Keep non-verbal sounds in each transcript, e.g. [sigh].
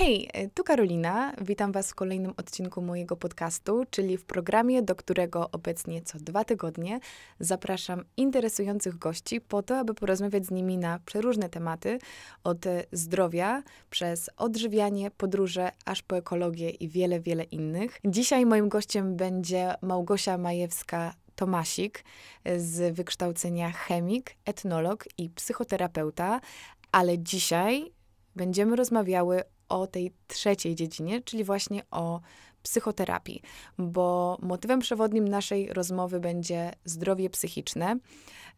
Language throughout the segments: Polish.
Hej, e, tu Karolina. Witam Was w kolejnym odcinku mojego podcastu, czyli w programie, do którego obecnie co dwa tygodnie zapraszam interesujących gości po to, aby porozmawiać z nimi na przeróżne tematy, od e, zdrowia przez odżywianie, podróże, aż po ekologię i wiele, wiele innych. Dzisiaj moim gościem będzie Małgosia Majewska. Tomasik e, z wykształcenia chemik, etnolog i psychoterapeuta, ale dzisiaj będziemy rozmawiały o tej trzeciej dziedzinie, czyli właśnie o psychoterapii, bo motywem przewodnim naszej rozmowy będzie zdrowie psychiczne.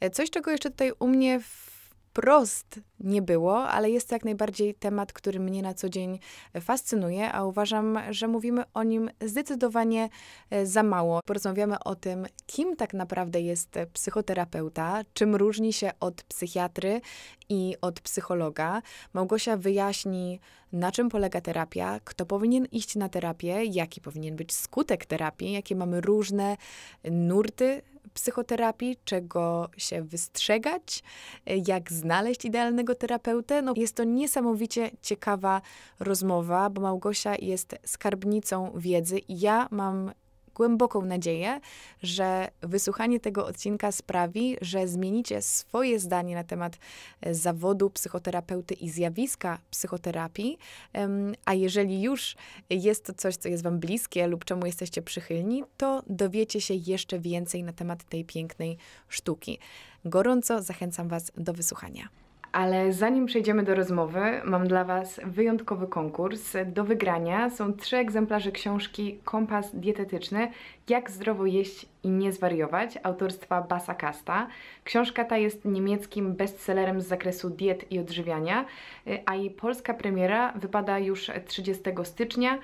E, coś, czego jeszcze tutaj u mnie wprost nie było, ale jest to jak najbardziej temat, który mnie na co dzień e, fascynuje, a uważam, że mówimy o nim zdecydowanie e, za mało. Porozmawiamy o tym, kim tak naprawdę jest psychoterapeuta, czym różni się od psychiatry i od psychologa. Małgosia wyjaśni, na czym polega terapia, kto powinien iść na terapię, jaki powinien być skutek terapii, jakie mamy różne nurty psychoterapii, czego się wystrzegać, jak znaleźć idealnego terapeutę. No, jest to niesamowicie ciekawa rozmowa, bo Małgosia jest skarbnicą wiedzy i ja mam głęboką nadzieję, że wysłuchanie tego odcinka sprawi, że zmienicie swoje zdanie na temat e, zawodu psychoterapeuty i zjawiska psychoterapii. A jeżeli już jest to coś, co jest Wam bliskie lub czemu jesteście przychylni, to dowiecie się jeszcze więcej na temat tej pięknej sztuki. Gorąco zachęcam Was do wysłuchania. Ale zanim przejdziemy do rozmowy, mam dla Was wyjątkowy konkurs. Do wygrania są trzy egzemplarze książki Kompas Dietetyczny Jak zdrowo jeść i nie zwariować autorstwa Basa Kasta. Książka ta jest niemieckim bestsellerem z zakresu diet i odżywiania, a jej polska premiera wypada już 30 stycznia,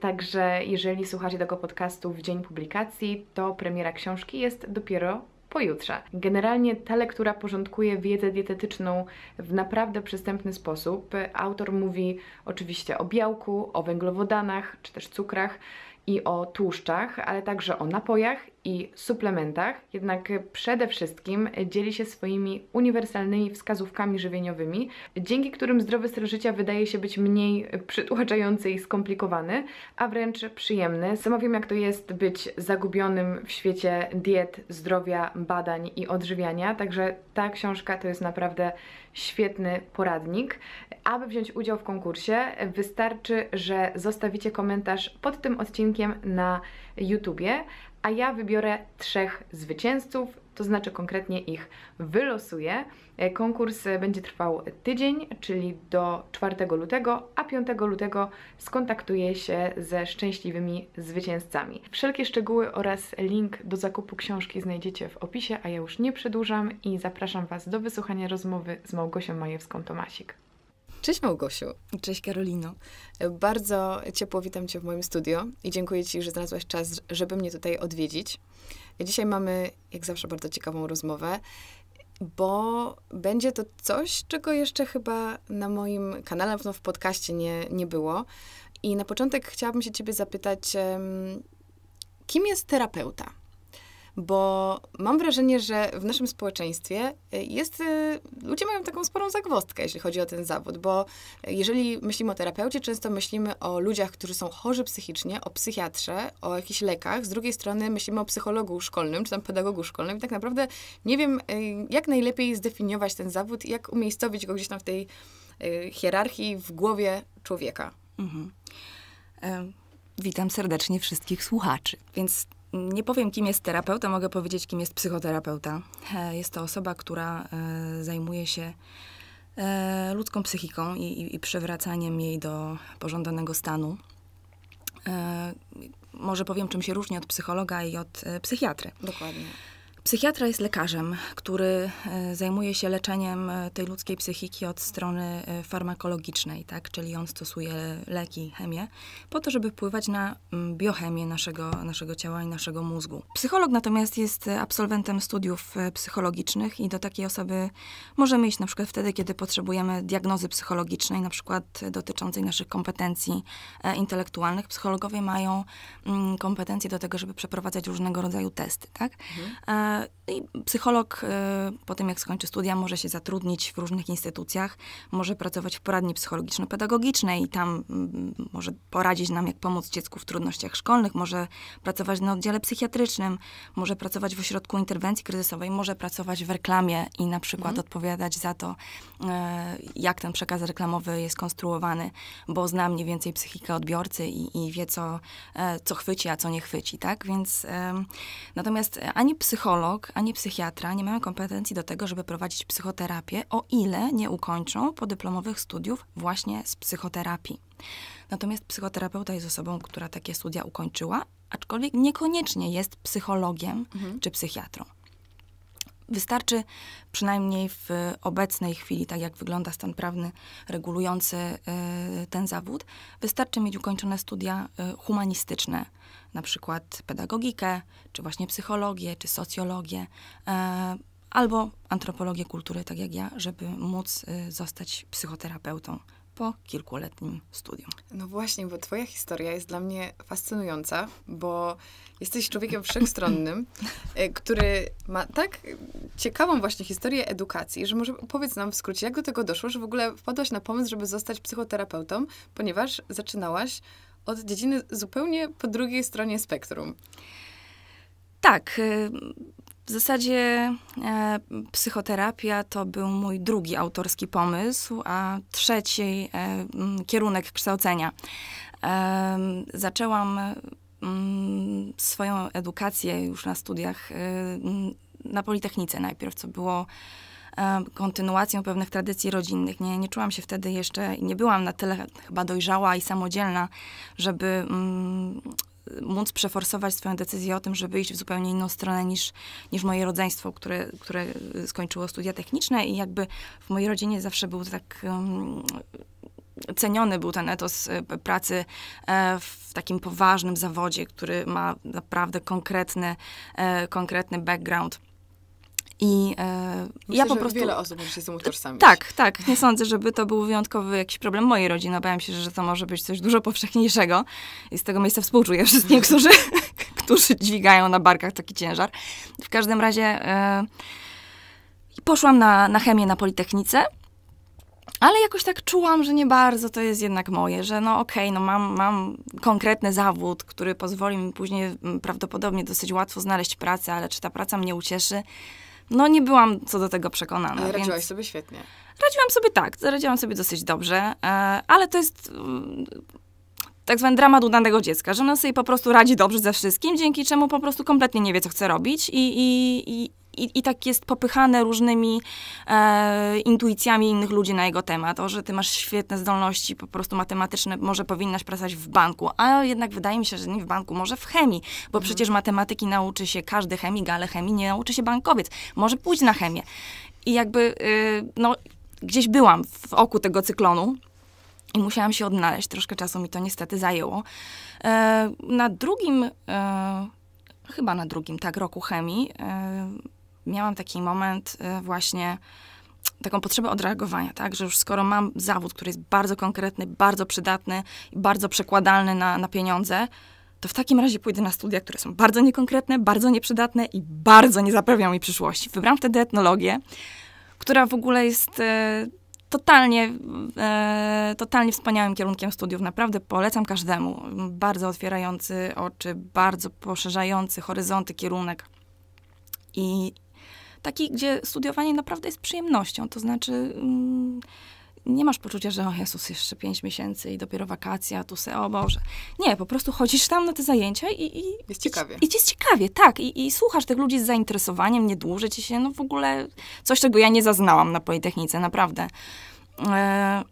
także jeżeli słuchacie tego podcastu w dzień publikacji, to premiera książki jest dopiero pojutrze. Generalnie ta lektura porządkuje wiedzę dietetyczną w naprawdę przystępny sposób. Autor mówi oczywiście o białku, o węglowodanach czy też cukrach i o tłuszczach, ale także o napojach i suplementach, jednak przede wszystkim dzieli się swoimi uniwersalnymi wskazówkami żywieniowymi, dzięki którym zdrowy styl życia wydaje się być mniej przytłaczający i skomplikowany, a wręcz przyjemny. Sama wiem, jak to jest być zagubionym w świecie diet, zdrowia, badań i odżywiania, także ta książka to jest naprawdę świetny poradnik. Aby wziąć udział w konkursie, wystarczy, że zostawicie komentarz pod tym odcinkiem na YouTubie, a ja wybiorę trzech zwycięzców, to znaczy konkretnie ich wylosuję. E, konkurs e, będzie trwał tydzień, czyli do 4 lutego, a 5 lutego skontaktuję się ze szczęśliwymi zwycięzcami. Wszelkie szczegóły oraz link do zakupu książki znajdziecie w opisie, a ja już nie przedłużam i zapraszam Was do wysłuchania rozmowy z Małgosią Majewską-Tomasik. Cześć Małgosiu. Cześć Karolino. Bardzo ciepło witam Cię w moim studio i dziękuję Ci, że znalazłaś czas, żeby mnie tutaj odwiedzić. Dzisiaj mamy, jak zawsze, bardzo ciekawą rozmowę, bo będzie to coś, czego jeszcze chyba na moim kanale, no w podcaście nie, nie było. I na początek chciałabym się Ciebie zapytać, kim jest terapeuta? bo mam wrażenie, że w naszym społeczeństwie e, jest, e, ludzie mają taką sporą zagwostkę, jeśli chodzi o ten zawód, bo jeżeli myślimy o terapeucie, często myślimy o ludziach, którzy są chorzy psychicznie, o psychiatrze, o jakichś lekach, z drugiej strony myślimy o psychologu szkolnym, czy tam pedagogu szkolnym i tak naprawdę nie wiem, e, jak najlepiej zdefiniować ten zawód, jak umiejscowić go gdzieś tam w tej hierarchii w głowie człowieka. Mhm. witam serdecznie wszystkich słuchaczy. Więc nie powiem, kim jest terapeuta, mogę powiedzieć, kim jest psychoterapeuta. E, jest to osoba, która e, zajmuje się e, ludzką psychiką i, i, i przywracaniem jej do pożądanego stanu. Może powiem, czym się różni od psychologa i od psychiatry. Dokładnie. Psychiatra jest lekarzem, który e, zajmuje się leczeniem e, tej ludzkiej psychiki od strony e, farmakologicznej, tak? czyli on stosuje leki, chemię, po to, żeby wpływać na mm, biochemię naszego, naszego ciała i naszego mózgu. Psycholog natomiast jest absolwentem studiów psychologicznych i do takiej osoby możemy iść na przykład wtedy, kiedy potrzebujemy diagnozy psychologicznej, na przykład dotyczącej naszych kompetencji intelektualnych. Psychologowie mają mm, kompetencje do tego, żeby przeprowadzać różnego rodzaju testy. Tak? Mhm. I psycholog y, po tym, jak skończy studia, może się zatrudnić w różnych instytucjach, może pracować w poradni psychologiczno-pedagogicznej i tam mm, może poradzić nam, jak pomóc dziecku w trudnościach szkolnych, może pracować na oddziale psychiatrycznym, może pracować w ośrodku interwencji kryzysowej, może pracować w reklamie i na przykład mhm. odpowiadać za to, y, jak ten przekaz reklamowy jest konstruowany, bo zna mniej więcej psychikę odbiorcy i, i wie, co, e, co chwyci, a co nie chwyci, tak? Więc natomiast ani psycholog, psycholog ani psychiatra nie mają kompetencji do tego, żeby prowadzić psychoterapię, o ile nie ukończą podyplomowych studiów właśnie z psychoterapii. Natomiast psychoterapeuta jest osobą, która takie studia ukończyła, aczkolwiek niekoniecznie jest psychologiem mhm. czy psychiatrą. Wystarczy przynajmniej w obecnej chwili, tak jak wygląda stan prawny regulujący y, ten zawód, wystarczy mieć ukończone studia y, humanistyczne na przykład pedagogikę, czy właśnie psychologię, czy socjologię, e, albo antropologię kultury, tak jak ja, żeby móc e, zostać psychoterapeutą po kilkuletnim studium. No właśnie, bo Twoja historia jest dla mnie fascynująca, bo jesteś człowiekiem wszechstronnym, e, który ma tak ciekawą właśnie historię edukacji, że może powiedz nam w skrócie, jak do tego doszło, że w ogóle wpadłaś na pomysł, żeby zostać psychoterapeutą, ponieważ zaczynałaś od dziedziny zupełnie po drugiej stronie spektrum. Tak. Y, w zasadzie e, psychoterapia to był mój drugi autorski pomysł, a trzeci e, kierunek kształcenia. E, zaczęłam mm, swoją edukację już na studiach y, na Politechnice najpierw, co było E, kontynuacją pewnych tradycji rodzinnych. Nie, nie czułam się wtedy jeszcze, nie byłam na tyle chyba dojrzała i samodzielna, żeby mm, móc przeforsować swoją decyzję o tym, żeby iść w zupełnie inną stronę niż, niż moje rodzeństwo, które, które skończyło studia techniczne i jakby w mojej rodzinie zawsze był tak... Mm, ceniony był ten etos e, pracy e, w takim poważnym zawodzie, który ma naprawdę konkretny, konkretny background. I e, Myślę, ja po prostu. Wiele osób się z tym utożsamić. Tak, tak. Nie sądzę, żeby to był wyjątkowy jakiś problem mojej rodziny. Obawiam się, że to może być coś dużo powszechniejszego. I z tego miejsca współczuję wszystkim, którzy, [laughs] którzy dźwigają na barkach taki ciężar. W każdym razie e, poszłam na, na chemię na Politechnice. Ale jakoś tak czułam, że nie bardzo to jest jednak moje, że no okej, okay, no mam, mam konkretny zawód, który pozwoli mi później prawdopodobnie dosyć łatwo znaleźć pracę, ale czy ta praca mnie ucieszy? no nie byłam co do tego przekonana. Ale radziłaś więc... sobie świetnie. Radziłam sobie tak, radziłam sobie dosyć dobrze, e, ale to jest mm, tak zwany dramat udanego dziecka, że ona sobie po prostu radzi dobrze ze wszystkim, dzięki czemu po prostu kompletnie nie wie, co chce robić i, i, i i, i tak jest popychane różnymi e, intuicjami innych ludzi na jego temat. O, że ty masz świetne zdolności po prostu matematyczne, może powinnaś pracować w banku, a jednak wydaje mi się, że nie w banku, może w chemii, bo mhm. przecież matematyki nauczy się każdy chemik, ale chemii nie nauczy się bankowiec. Może pójść na chemię. I jakby, y, no, gdzieś byłam w oku tego cyklonu i musiałam się odnaleźć. Troszkę czasu mi to niestety zajęło. E, na drugim, e, chyba na drugim, tak, roku chemii, e, miałam taki moment y, właśnie taką potrzebę odreagowania, tak? Że już skoro mam zawód, który jest bardzo konkretny, bardzo przydatny i bardzo przekładalny na, na pieniądze, to w takim razie pójdę na studia, które są bardzo niekonkretne, bardzo nieprzydatne i bardzo nie zapewnią mi przyszłości. Wybrałam wtedy etnologię, która w ogóle jest e, totalnie, e, totalnie wspaniałym kierunkiem studiów. Naprawdę polecam każdemu. Bardzo otwierający oczy, bardzo poszerzający horyzonty kierunek. I, taki, gdzie studiowanie naprawdę jest przyjemnością. To znaczy, mm, nie masz poczucia, że o Jezus, jeszcze pięć miesięcy i dopiero wakacja, tu se, o Boże. Nie, po prostu chodzisz tam na te zajęcia i... i jest ciekawie. I, i ci jest ciekawie, tak. I, I słuchasz tych ludzi z zainteresowaniem, nie dłuży ci się, no w ogóle coś, czego ja nie zaznałam na Politechnice, naprawdę. E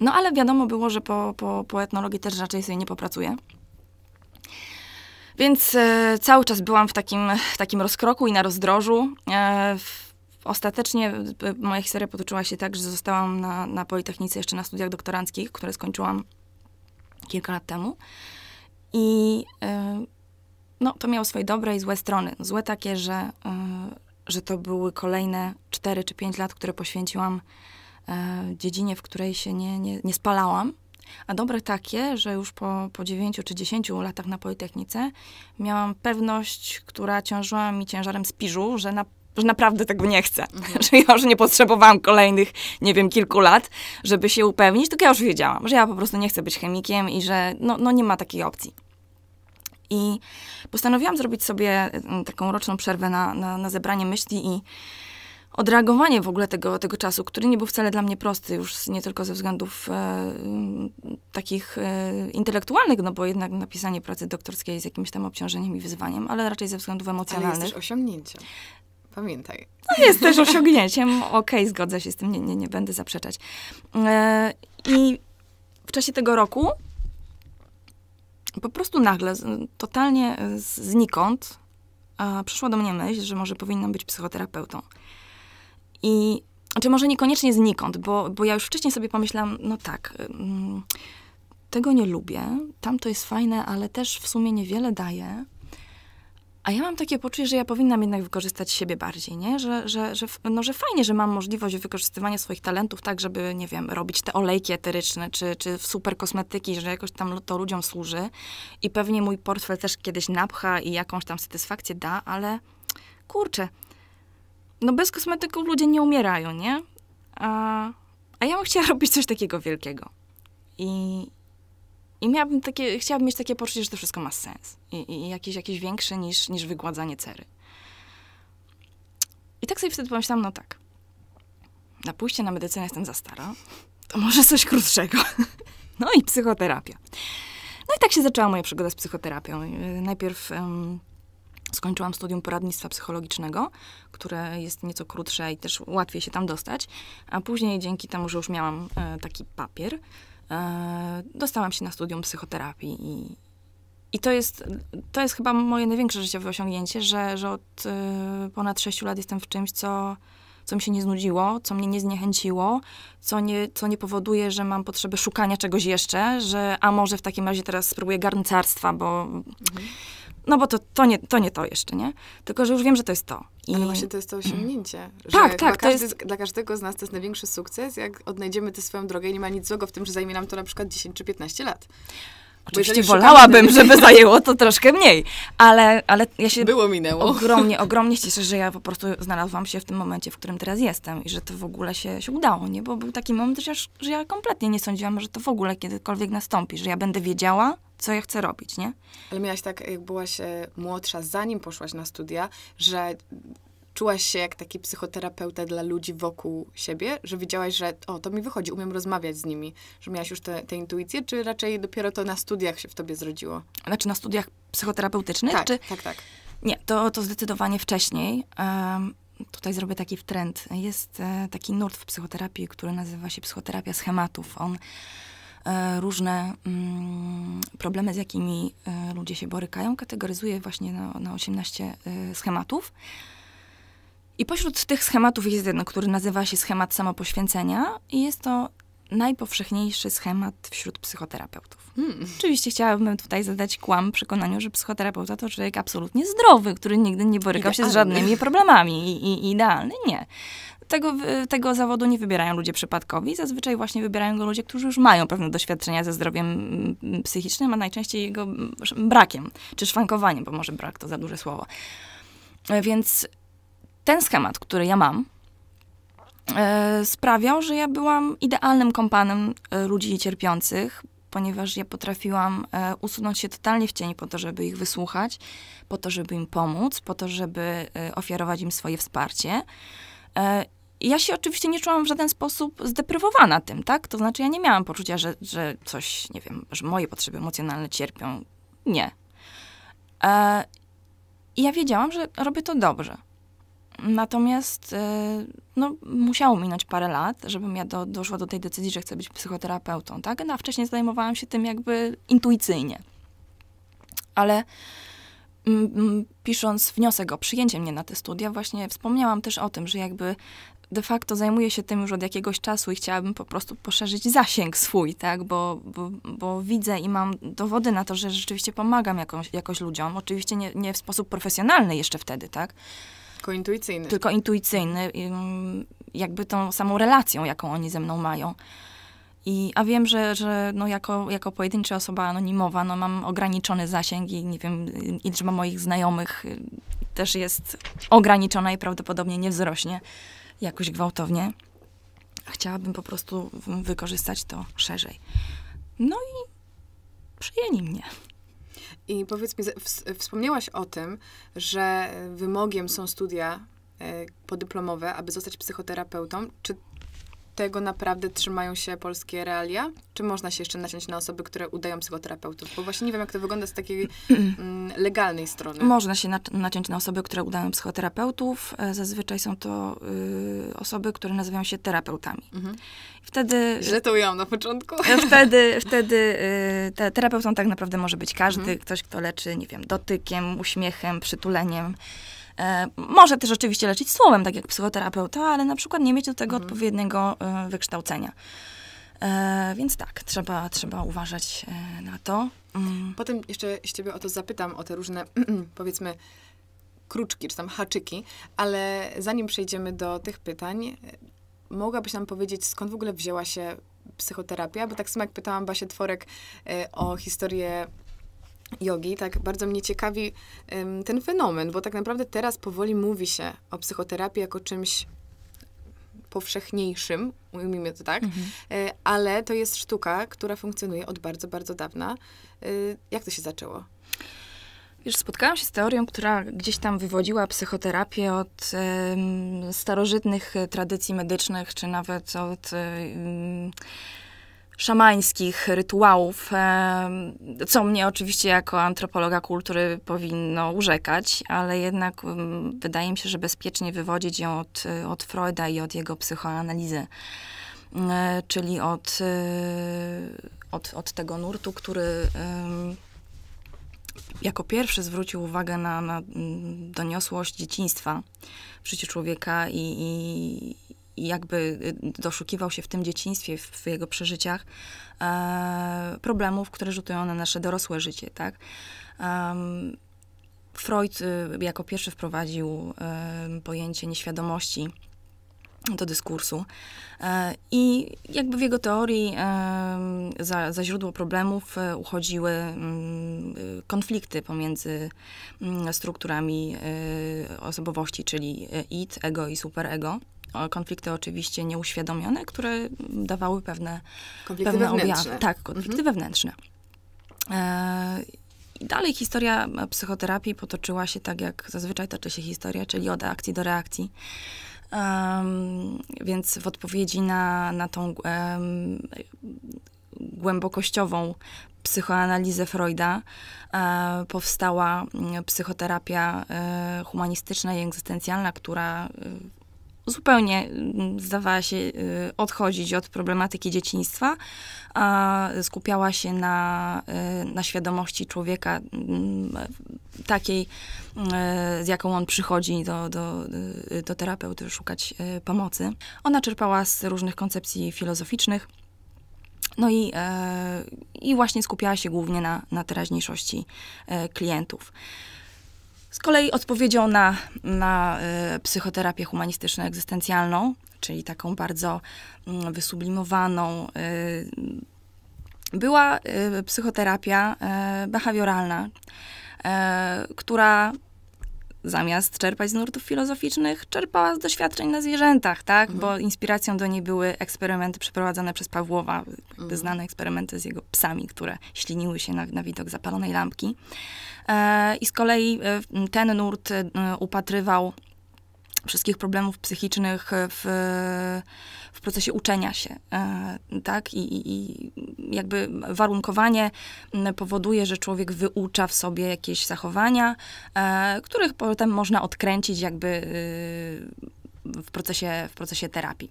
no ale wiadomo było, że po, po, po etnologii też raczej sobie nie popracuję. Więc e, cały czas byłam w takim, takim rozkroku i na rozdrożu. E, w, ostatecznie e, moja historia potoczyła się tak, że zostałam na, na Politechnice jeszcze na studiach doktoranckich, które skończyłam kilka lat temu. I e, no, to miało swoje dobre i złe strony. Złe takie, że, e, że to były kolejne 4 czy 5 lat, które poświęciłam e, dziedzinie, w której się nie, nie, nie spalałam a dobre takie, że już po, po 9 czy 10 latach na Politechnice miałam pewność, która ciążyła mi ciężarem spiżu, że na że naprawdę tego nie chcę, mhm. [laughs] że ja już nie potrzebowałam kolejnych, nie wiem, kilku lat, żeby się upewnić, tylko ja już wiedziałam, że ja po prostu nie chcę być chemikiem i że no, no nie ma takiej opcji. I postanowiłam zrobić sobie taką roczną przerwę na, na, na zebranie myśli i odreagowanie w ogóle tego, tego czasu, który nie był wcale dla mnie prosty, już nie tylko ze względów e, mm, takich e, intelektualnych, no bo jednak napisanie pracy doktorskiej z jakimś tam obciążeniem i wyzwaniem, ale raczej ze względów emocjonalnych. Ale jest osiągnięciem. Pamiętaj. No jest też osiągnięciem. Okej, okay, zgodzę się z tym, nie, nie, nie będę zaprzeczać. E, I w czasie tego roku po prostu nagle, totalnie znikąd, a przyszła do mnie myśl, że może powinnam być psychoterapeutą. I czy znaczy może niekoniecznie znikąd, bo, bo ja już wcześniej sobie pomyślałam, no tak, mm, tego nie lubię, tamto jest fajne, ale też w sumie niewiele daje. A ja mam takie poczucie, że ja powinnam jednak wykorzystać siebie bardziej, nie? Że, że, że, no, że fajnie, że mam możliwość wykorzystywania swoich talentów tak, żeby, nie wiem, robić te olejki eteryczne czy, czy super kosmetyki, że jakoś tam to ludziom służy. I pewnie mój portfel też kiedyś napcha i jakąś tam satysfakcję da, ale kurczę, no bez kosmetyków ludzie nie umierają, nie? A, a ja bym chciała [laughs] robić coś takiego wielkiego. I, i miałabym takie, chciałabym mieć takie poczucie, że to wszystko ma sens. I, i jakieś, jakieś większe niż, niż wygładzanie cery. I tak sobie wtedy pomyślałam, no tak, na pójście na medycynę jestem za stara, to może coś krótszego. [laughs] No i psychoterapia. No i tak się zaczęła moja przygoda z psychoterapią. Najpierw um, skończyłam studium poradnictwa psychologicznego, które jest nieco krótsze i też łatwiej się tam dostać, a później dzięki temu, że już miałam e, taki papier, e, dostałam się na studium psychoterapii i, i to jest, to jest chyba moje największe życiowe osiągnięcie, że, że od e, ponad sześciu lat jestem w czymś, co, co mi się nie znudziło, co mnie nie zniechęciło, co nie, co nie powoduje, że mam potrzebę szukania czegoś jeszcze, że a może w takim razie teraz spróbuję garncarstwa, bo mhm no bo to, to, nie, to nie to jeszcze, nie? Tylko, że już wiem, że to jest to. I... Ale właśnie to jest to osiągnięcie. Mm. Że tak, tak. Każdy, jest... Dla każdego z nas to jest największy sukces, jak odnajdziemy tę swoją drogę i nie ma nic złego w tym, że zajmie nam to na przykład 10 czy 15 lat. Oczywiście wolałabym, żeby zajęło to troszkę mniej, ale, ale ja się Było, minęło. ogromnie, ogromnie cieszę, że ja po prostu znalazłam się w tym momencie, w którym teraz jestem i że to w ogóle się, się udało, nie? Bo był taki moment, że ja, że ja kompletnie nie sądziłam, że to w ogóle kiedykolwiek nastąpi, że ja będę wiedziała, co ja chcę robić, nie? Ale miałaś tak, jak byłaś e, młodsza, zanim poszłaś na studia, że czułaś się jak taki psychoterapeuta dla ludzi wokół siebie, że widziałaś, że o, to mi wychodzi, umiem rozmawiać z nimi, że miałaś już te, te intuicje, czy raczej dopiero to na studiach się w tobie zrodziło? Znaczy na studiach psychoterapeutycznych? Tak, czy... tak, tak. Nie, to, to zdecydowanie wcześniej. Um, tutaj zrobię taki wtręt. Jest e, taki nurt w psychoterapii, który nazywa się psychoterapia schematów. On e, różne mm, problemy, z jakimi e, ludzie się borykają, kategoryzuje właśnie na, na 18 e, schematów. I pośród tych schematów jest jeden, który nazywa się schemat samopoświęcenia i jest to najpowszechniejszy schemat wśród psychoterapeutów. Hmm. Oczywiście chciałabym tutaj zadać kłam przekonaniu, że psychoterapeuta to człowiek absolutnie zdrowy, który nigdy nie borykał Idealny. się z żadnymi problemami i, i, idealny. Nie. Tego, tego zawodu nie wybierają ludzie przypadkowi. Zazwyczaj właśnie wybierają go ludzie, którzy już mają pewne doświadczenia ze zdrowiem mm, psychicznym, a najczęściej jego mm, brakiem czy szwankowaniem, bo może brak to za duże słowo. E, więc ten schemat, który ja mam, e, sprawiał, że ja byłam idealnym kompanem e, ludzi cierpiących, ponieważ ja potrafiłam e, usunąć się totalnie w cieni po to, żeby ich wysłuchać, po to, żeby im pomóc, po to, żeby ofiarować im swoje wsparcie. Ja się oczywiście nie czułam w żaden sposób zdeprywowana tym, tak? To znaczy, ja nie miałam poczucia, że, że coś, nie wiem, że moje potrzeby emocjonalne cierpią. Nie. I ja wiedziałam, że robię to dobrze. Natomiast y, no, musiało minąć parę lat, żebym ja do, doszła do tej decyzji, że chcę być psychoterapeutą, tak? No, a wcześniej zajmowałam się tym jakby intuicyjnie. Ale mm, mm, pisząc wniosek o przyjęcie mnie na te studia, właśnie wspomniałam też o tym, że jakby de facto zajmuję się tym już od jakiegoś czasu i chciałabym po prostu poszerzyć zasięg swój, tak? Bo, bo, bo widzę i mam dowody na to, że rzeczywiście pomagam jakąś, jakoś ludziom. Oczywiście nie, nie w sposób profesjonalny jeszcze wtedy, tak? Tylko intuicyjny. Tylko intuicyjny, mm, jakby tą samą relacją, jaką oni ze mną mają. I, a wiem, że, że no jako, jako pojedyncza osoba anonimowa no mam ograniczony zasięg i nie wiem, liczba moich znajomych y, też jest ograniczona i prawdopodobnie nie wzrośnie jakoś gwałtownie. Chciałabym po prostu wykorzystać to szerzej. No i przyjęli mnie. I powiedz mi, wspomniałaś o tym, że wymogiem są studia e, podyplomowe, aby zostać psychoterapeutą. Czy tego naprawdę trzymają się polskie realia? Czy można się jeszcze naciąć na osoby, które udają psychoterapeutów? Bo właśnie nie wiem, jak to wygląda z takiej [clears throat] mm, legalnej strony. Można się naciąć na osoby, które udają psychoterapeutów. E, zazwyczaj są to y, osoby, które nazywają się terapeutami. Mhm. Wtedy... Źle to ujęłam na początku. E, wtedy, wtedy y, terapeutą tak naprawdę może być każdy. Mhm. Ktoś, kto leczy, nie wiem, dotykiem, uśmiechem, przytuleniem. E, może też oczywiście leczyć słowem, tak jak psychoterapeuta, ale na przykład nie mieć do tego mhm. odpowiedniego e, wykształcenia. E, więc tak, trzeba, trzeba uważać e, na to. Mm. Potem jeszcze ciebie o to zapytam, o te różne, [clears throat] powiedzmy, kruczki czy tam haczyki, ale zanim przejdziemy do tych pytań, e, mogłabyś nam powiedzieć, skąd w ogóle wzięła się psychoterapia? Bo tak samo jak pytałam Basię Tworek e, o historię jogi, tak bardzo mnie ciekawi um, ten fenomen, bo tak naprawdę teraz powoli mówi się o psychoterapii jako czymś powszechniejszym, ujmijmy to tak, mhm. E, ale to jest sztuka, która funkcjonuje od bardzo, bardzo dawna. E, jak to się zaczęło? Już spotkałam się z teorią, która gdzieś tam wywodziła psychoterapię od starożytnych e, tradycji medycznych, czy nawet od szamańskich rytuałów, co mnie oczywiście jako antropologa kultury powinno urzekać, ale jednak wydaje mi się, że bezpiecznie wywodzić ją od, od Freuda i od jego psychoanalizy, czyli od, e, od, od tego nurtu, który jako pierwszy zwrócił uwagę na, na mm, doniosłość dzieciństwa w życiu człowieka i, i, jakby y, doszukiwał się w tym dzieciństwie, w jego przeżyciach e, problemów, które rzutują na nasze dorosłe życie, tak? Freud y, jako pierwszy wprowadził pojęcie nieświadomości do dyskursu. E, I jakby w jego teorii za, za, źródło problemów e, uchodziły mm, konflikty pomiędzy mm, strukturami osobowości, czyli id, ego i superego konflikty oczywiście nieuświadomione, które dawały pewne, konflikty pewne objawy. Tak, konflikty mhm. wewnętrzne. E, i dalej historia psychoterapii potoczyła się tak, jak zazwyczaj toczy się historia, czyli od akcji do reakcji. Um, więc w odpowiedzi na, na tą um, głębokościową psychoanalizę Freuda e, powstała mm, psychoterapia e, humanistyczna i egzystencjalna, która e, zupełnie mm, zdawała się y, odchodzić od problematyki dzieciństwa, a skupiała się na, y, na świadomości człowieka mm, takiej, y, z jaką on przychodzi do, do, do terapeuty szukać pomocy. Ona czerpała z różnych koncepcji filozoficznych. No i, e, i właśnie skupiała się głównie na, na teraźniejszości e, klientów. Z kolei odpowiedzią na, na y, psychoterapię humanistyczno-egzystencjalną, czyli taką bardzo mm, wysublimowaną, y, była y, psychoterapia behawioralna, która zamiast czerpać z nurtów filozoficznych, czerpała z doświadczeń na zwierzętach, tak? Mhm. Bo inspiracją do niej były eksperymenty przeprowadzane przez Pawłowa, mhm. znane eksperymenty z jego psami, które śliniły się na, na widok zapalonej lampki. E, I z kolei e, ten nurt e, upatrywał wszystkich problemów psychicznych w, w procesie uczenia się, e, tak? I, I, jakby warunkowanie powoduje, że człowiek wyucza w sobie jakieś zachowania, e, których potem można odkręcić jakby y, w procesie, w procesie terapii.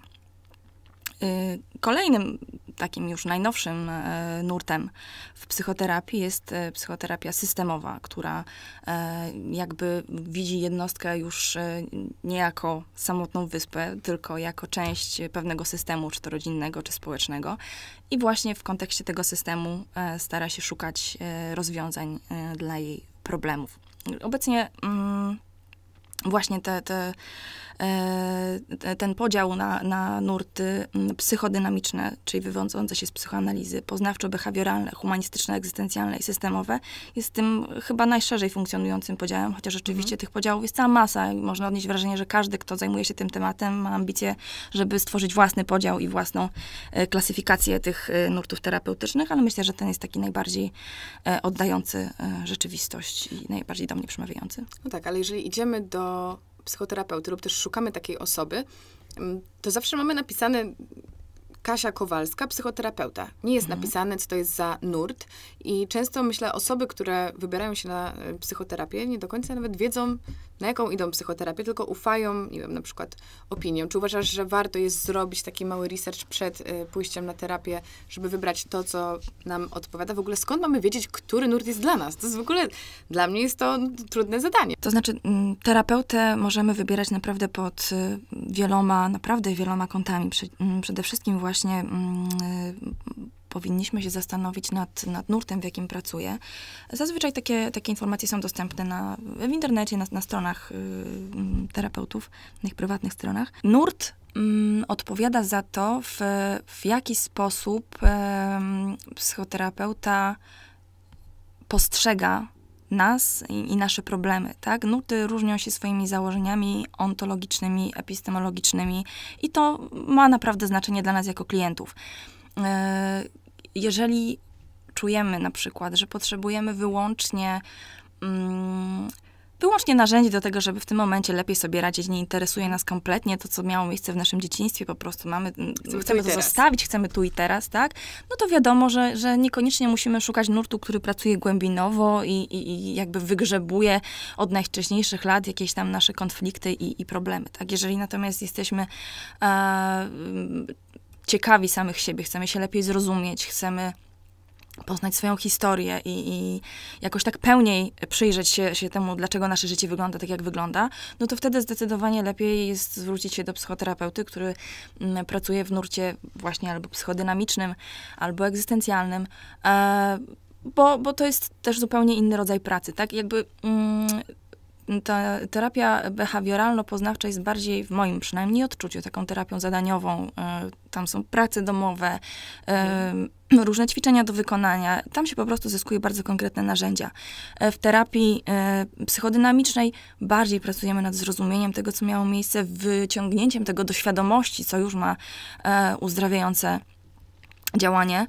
Y, kolejnym takim już najnowszym y, nurtem w psychoterapii jest y, psychoterapia systemowa, która jakby widzi jednostkę już nie jako samotną wyspę, tylko jako część pewnego systemu, czy to rodzinnego, czy społecznego. I właśnie w kontekście tego systemu stara się szukać rozwiązań dla jej problemów. Obecnie. Mm, właśnie te, e, te, ten podział na, na nurty psychodynamiczne, czyli wywodzące się z psychoanalizy, poznawczo-behawioralne, humanistyczne, egzystencjalne i systemowe, jest tym chyba najszerzej funkcjonującym podziałem, chociaż oczywiście mhm. tych podziałów jest cała masa i można odnieść wrażenie, że każdy, kto zajmuje się tym tematem, ma ambicje, żeby stworzyć własny podział i własną e, klasyfikację tych e, nurtów terapeutycznych, ale myślę, że ten jest taki najbardziej oddający rzeczywistość i najbardziej do mnie przemawiający. No tak, ale jeżeli idziemy do psychoterapeuty lub też szukamy takiej osoby, mm, to zawsze mamy napisane Kasia Kowalska, psychoterapeuta. Nie jest mhm. napisane, co to jest za nurt. I często myślę, osoby, które wybierają się na e, psychoterapię, nie do końca nawet wiedzą, na jaką idą psychoterapię, tylko ufają, nie wiem, na przykład opiniom. Czy uważasz, że warto jest zrobić taki mały research przed y, pójściem na terapię, żeby wybrać to, co nam odpowiada? W ogóle skąd mamy wiedzieć, który nurt jest dla nas? To jest w ogóle, dla mnie jest to trudne zadanie. To znaczy, mm, terapeutę możemy wybierać naprawdę pod y, wieloma, naprawdę wieloma kątami. Mm, przede wszystkim właśnie mm, y, powinniśmy się zastanowić nad, nad nurtem, w jakim pracuje. Zazwyczaj takie, takie informacje są dostępne na, w internecie, na, na stronach y, mm, terapeutów, na ich prywatnych stronach. Nurt mm, odpowiada za to, w, w jaki sposób psychoterapeuta postrzega nas i, i, nasze problemy, tak? Nuty różnią się swoimi założeniami ontologicznymi, epistemologicznymi i to ma naprawdę znaczenie dla nas jako klientów. E, jeżeli czujemy na przykład, że potrzebujemy wyłącznie mm, wyłącznie narzędzi do tego, żeby w tym momencie lepiej sobie radzić. Nie interesuje nas kompletnie to, co miało miejsce w naszym dzieciństwie, po prostu mamy, mm, chcemy, chcemy to zostawić, chcemy tu i teraz, tak? No to wiadomo, że, że niekoniecznie musimy szukać nurtu, który pracuje głębinowo i, i, i jakby wygrzebuje od najwcześniejszych lat jakieś tam nasze konflikty i, i problemy, tak? Jeżeli natomiast jesteśmy e, ciekawi samych siebie, chcemy się lepiej zrozumieć, chcemy poznać swoją historię i, i, jakoś tak pełniej przyjrzeć się, się temu, dlaczego nasze życie wygląda tak, jak wygląda, no to wtedy zdecydowanie lepiej jest zwrócić się do psychoterapeuty, który m, mm, pracuje w nurcie właśnie albo psychodynamicznym, albo egzystencjalnym. E, bo, bo to jest też zupełnie inny rodzaj pracy, tak? Jakby mm, ta terapia behawioralno-poznawcza jest bardziej, w moim przynajmniej odczuciu, taką terapią zadaniową. E, tam są prace domowe, e, różne ćwiczenia do wykonania. Tam się po prostu zyskuje bardzo konkretne narzędzia. E, w terapii psychodynamicznej bardziej pracujemy nad zrozumieniem tego, co miało miejsce, wyciągnięciem tego do świadomości, co już ma uzdrawiające działanie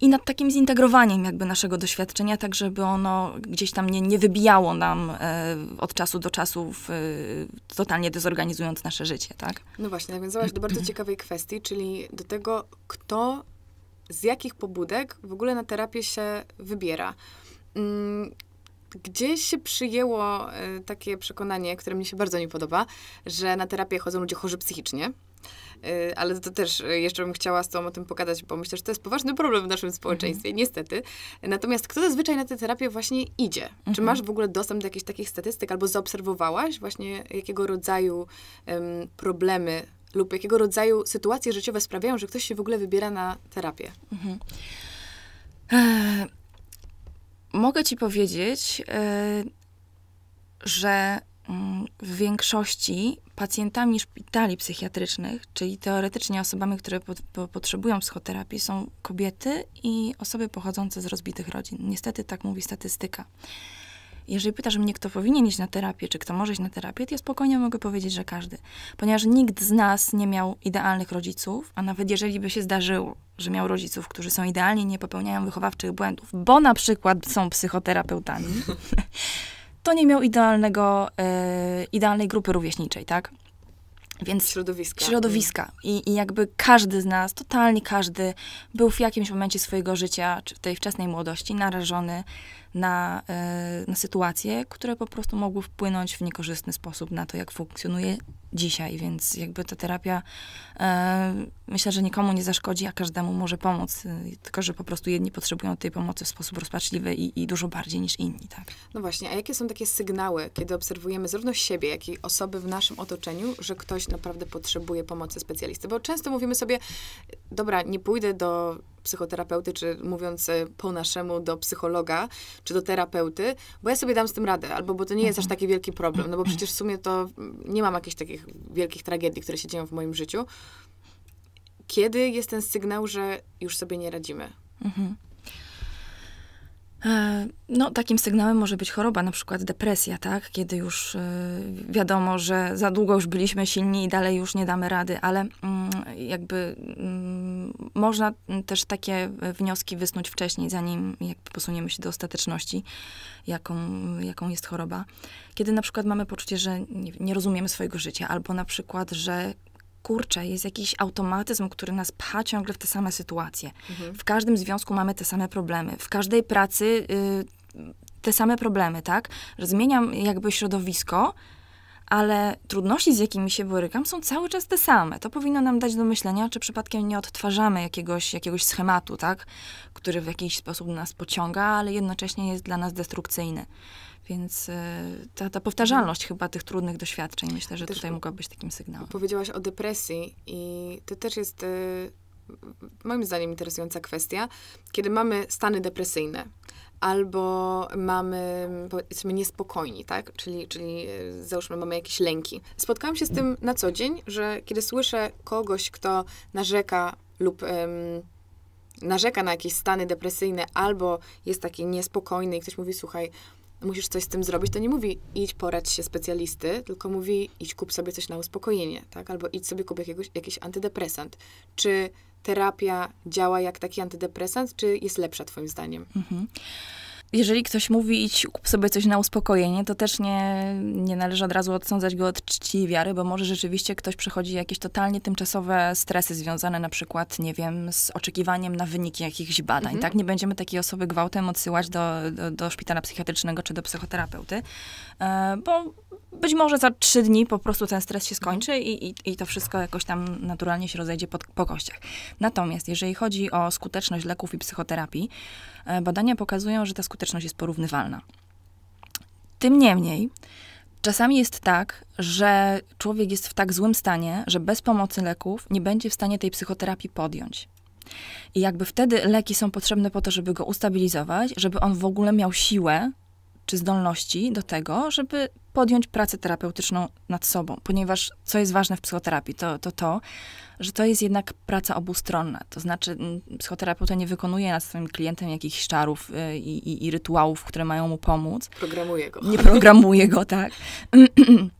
i nad takim zintegrowaniem jakby naszego doświadczenia, tak żeby ono gdzieś tam nie, nie wybijało nam e, od czasu do czasu, w, e, totalnie dezorganizując nasze życie, tak? No właśnie, nawiązałaś do bardzo ciekawej kwestii, czyli do tego, kto z jakich pobudek w ogóle na terapię się wybiera. Mm, gdzieś się przyjęło e, takie przekonanie, które mi się bardzo nie podoba, że na terapię chodzą ludzie chorzy psychicznie. E, ale to też e, jeszcze bym chciała z Tobą o tym pokazać, bo myślę, że to jest poważny problem w naszym społeczeństwie, mhm. niestety. Natomiast kto zazwyczaj na tę terapię właśnie idzie? Mhm. Czy masz w ogóle dostęp do jakichś takich statystyk, albo zaobserwowałaś właśnie jakiego rodzaju um, problemy lub jakiego rodzaju sytuacje życiowe sprawiają, że ktoś się w ogóle wybiera na terapię? Mhm. Mogę ci powiedzieć, y, że mm, w większości pacjentami szpitali psychiatrycznych, czyli teoretycznie osobami, które po, po, potrzebują psychoterapii, są kobiety i osoby pochodzące z rozbitych rodzin. Niestety tak mówi statystyka. Jeżeli pytasz mnie, kto powinien iść na terapię, czy kto może iść na terapię, to ja spokojnie mogę powiedzieć, że każdy. Ponieważ nikt z nas nie miał idealnych rodziców, a nawet jeżeli by się zdarzyło, że miał rodziców, którzy są idealni, nie popełniają wychowawczych błędów, bo na przykład są psychoterapeutami, [laughs] to nie miał idealnego, e, idealnej grupy rówieśniczej, tak? Więc środowiska. Środowiska. Mhm. I, I jakby każdy z nas, totalnie każdy, był w jakimś momencie swojego życia, czy w tej wczesnej młodości, narażony na, e, na sytuacje, które po prostu mogły wpłynąć w niekorzystny sposób na to, jak funkcjonuje dzisiaj, więc jakby ta terapia e, myślę, że nikomu nie zaszkodzi, a każdemu może pomóc, e, tylko że po prostu jedni potrzebują tej pomocy w sposób rozpaczliwy i, i dużo bardziej niż inni, tak. No właśnie, a jakie są takie sygnały, kiedy obserwujemy zarówno siebie, jak i osoby w naszym otoczeniu, że ktoś naprawdę potrzebuje pomocy specjalisty? Bo często mówimy sobie, dobra, nie pójdę do psychoterapeuty, czy mówiąc e, po naszemu do psychologa, czy do terapeuty, bo ja sobie dam z tym radę, albo bo to nie jest aż mhm. taki wielki problem, no bo przecież w sumie to nie mam jakichś takich wielkich tragedii, które się dzieją w moim życiu. Kiedy jest ten sygnał, że już sobie nie radzimy? Mhm. E, no, takim sygnałem może być choroba, na przykład depresja, tak? Kiedy już e, wiadomo, że za długo już byliśmy silni i dalej już nie damy rady, ale mm, jakby mm, można też takie wnioski wysnuć wcześniej, zanim jakby posuniemy się do ostateczności, jaką, jaką jest choroba. Kiedy na przykład mamy poczucie, że nie, nie rozumiemy swojego życia, albo na przykład, że kurczę, jest jakiś automatyzm, który nas pcha ciągle w te same sytuacje. Mhm. W każdym związku mamy te same problemy. W każdej pracy y, te same problemy, tak? Że zmieniam jakby środowisko, ale trudności, z jakimi się borykam, są cały czas te same. To powinno nam dać do myślenia, czy przypadkiem nie odtwarzamy jakiegoś, jakiegoś schematu, tak? który w jakiś sposób nas pociąga, ale jednocześnie jest dla nas destrukcyjny. Więc e, ta, ta powtarzalność mhm. chyba tych trudnych doświadczeń, myślę, że też tutaj mogła być takim sygnałem. Powiedziałaś o depresji i to też jest e, moim zdaniem interesująca kwestia, kiedy mamy stany depresyjne albo mamy, powiedzmy, niespokojni, tak? Czyli, czyli e, załóżmy, mamy jakieś lęki. Spotkałam się z tym na co dzień, że kiedy słyszę kogoś, kto narzeka lub um, narzeka na jakieś stany depresyjne albo jest taki niespokojny i ktoś mówi, słuchaj, musisz coś z tym zrobić, to nie mówi idź porać się specjalisty, tylko mówi idź kup sobie coś na uspokojenie, tak? Albo idź sobie kup jakiegoś, jakiś antydepresant. Czy terapia działa jak taki antydepresant, czy jest lepsza twoim zdaniem? Mhm jeżeli ktoś mówi, idź kup sobie coś na uspokojenie, to też nie, nie należy od razu odsądzać go od czci i wiary, bo może rzeczywiście ktoś przechodzi jakieś totalnie tymczasowe stresy związane na przykład, nie wiem, z oczekiwaniem na wyniki jakichś badań, mhm. tak? Nie będziemy takiej osoby gwałtem odsyłać do, do, do szpitala psychiatrycznego czy do psychoterapeuty, E, bo być może za trzy dni po prostu ten stres się skończy i, i, i to wszystko jakoś tam naturalnie się rozejdzie pod, po kościach. Natomiast jeżeli chodzi o skuteczność leków i psychoterapii, e, badania pokazują, że ta skuteczność jest porównywalna. Tym niemniej, Czasami jest tak, że człowiek jest w tak złym stanie, że bez pomocy leków nie będzie w stanie tej psychoterapii podjąć. I jakby wtedy leki są potrzebne po to, żeby go ustabilizować, żeby on w ogóle miał siłę czy zdolności do tego, żeby podjąć pracę terapeutyczną nad sobą, ponieważ co jest ważne w psychoterapii, to, to to, że to jest jednak praca obustronna. To znaczy, mm, psychoterapeuta nie wykonuje nad swoim klientem jakichś czarów y, i, i, i rytuałów, które mają mu pomóc. Programuje go. Nie programuje go, tak. [clears throat] Mm, mm,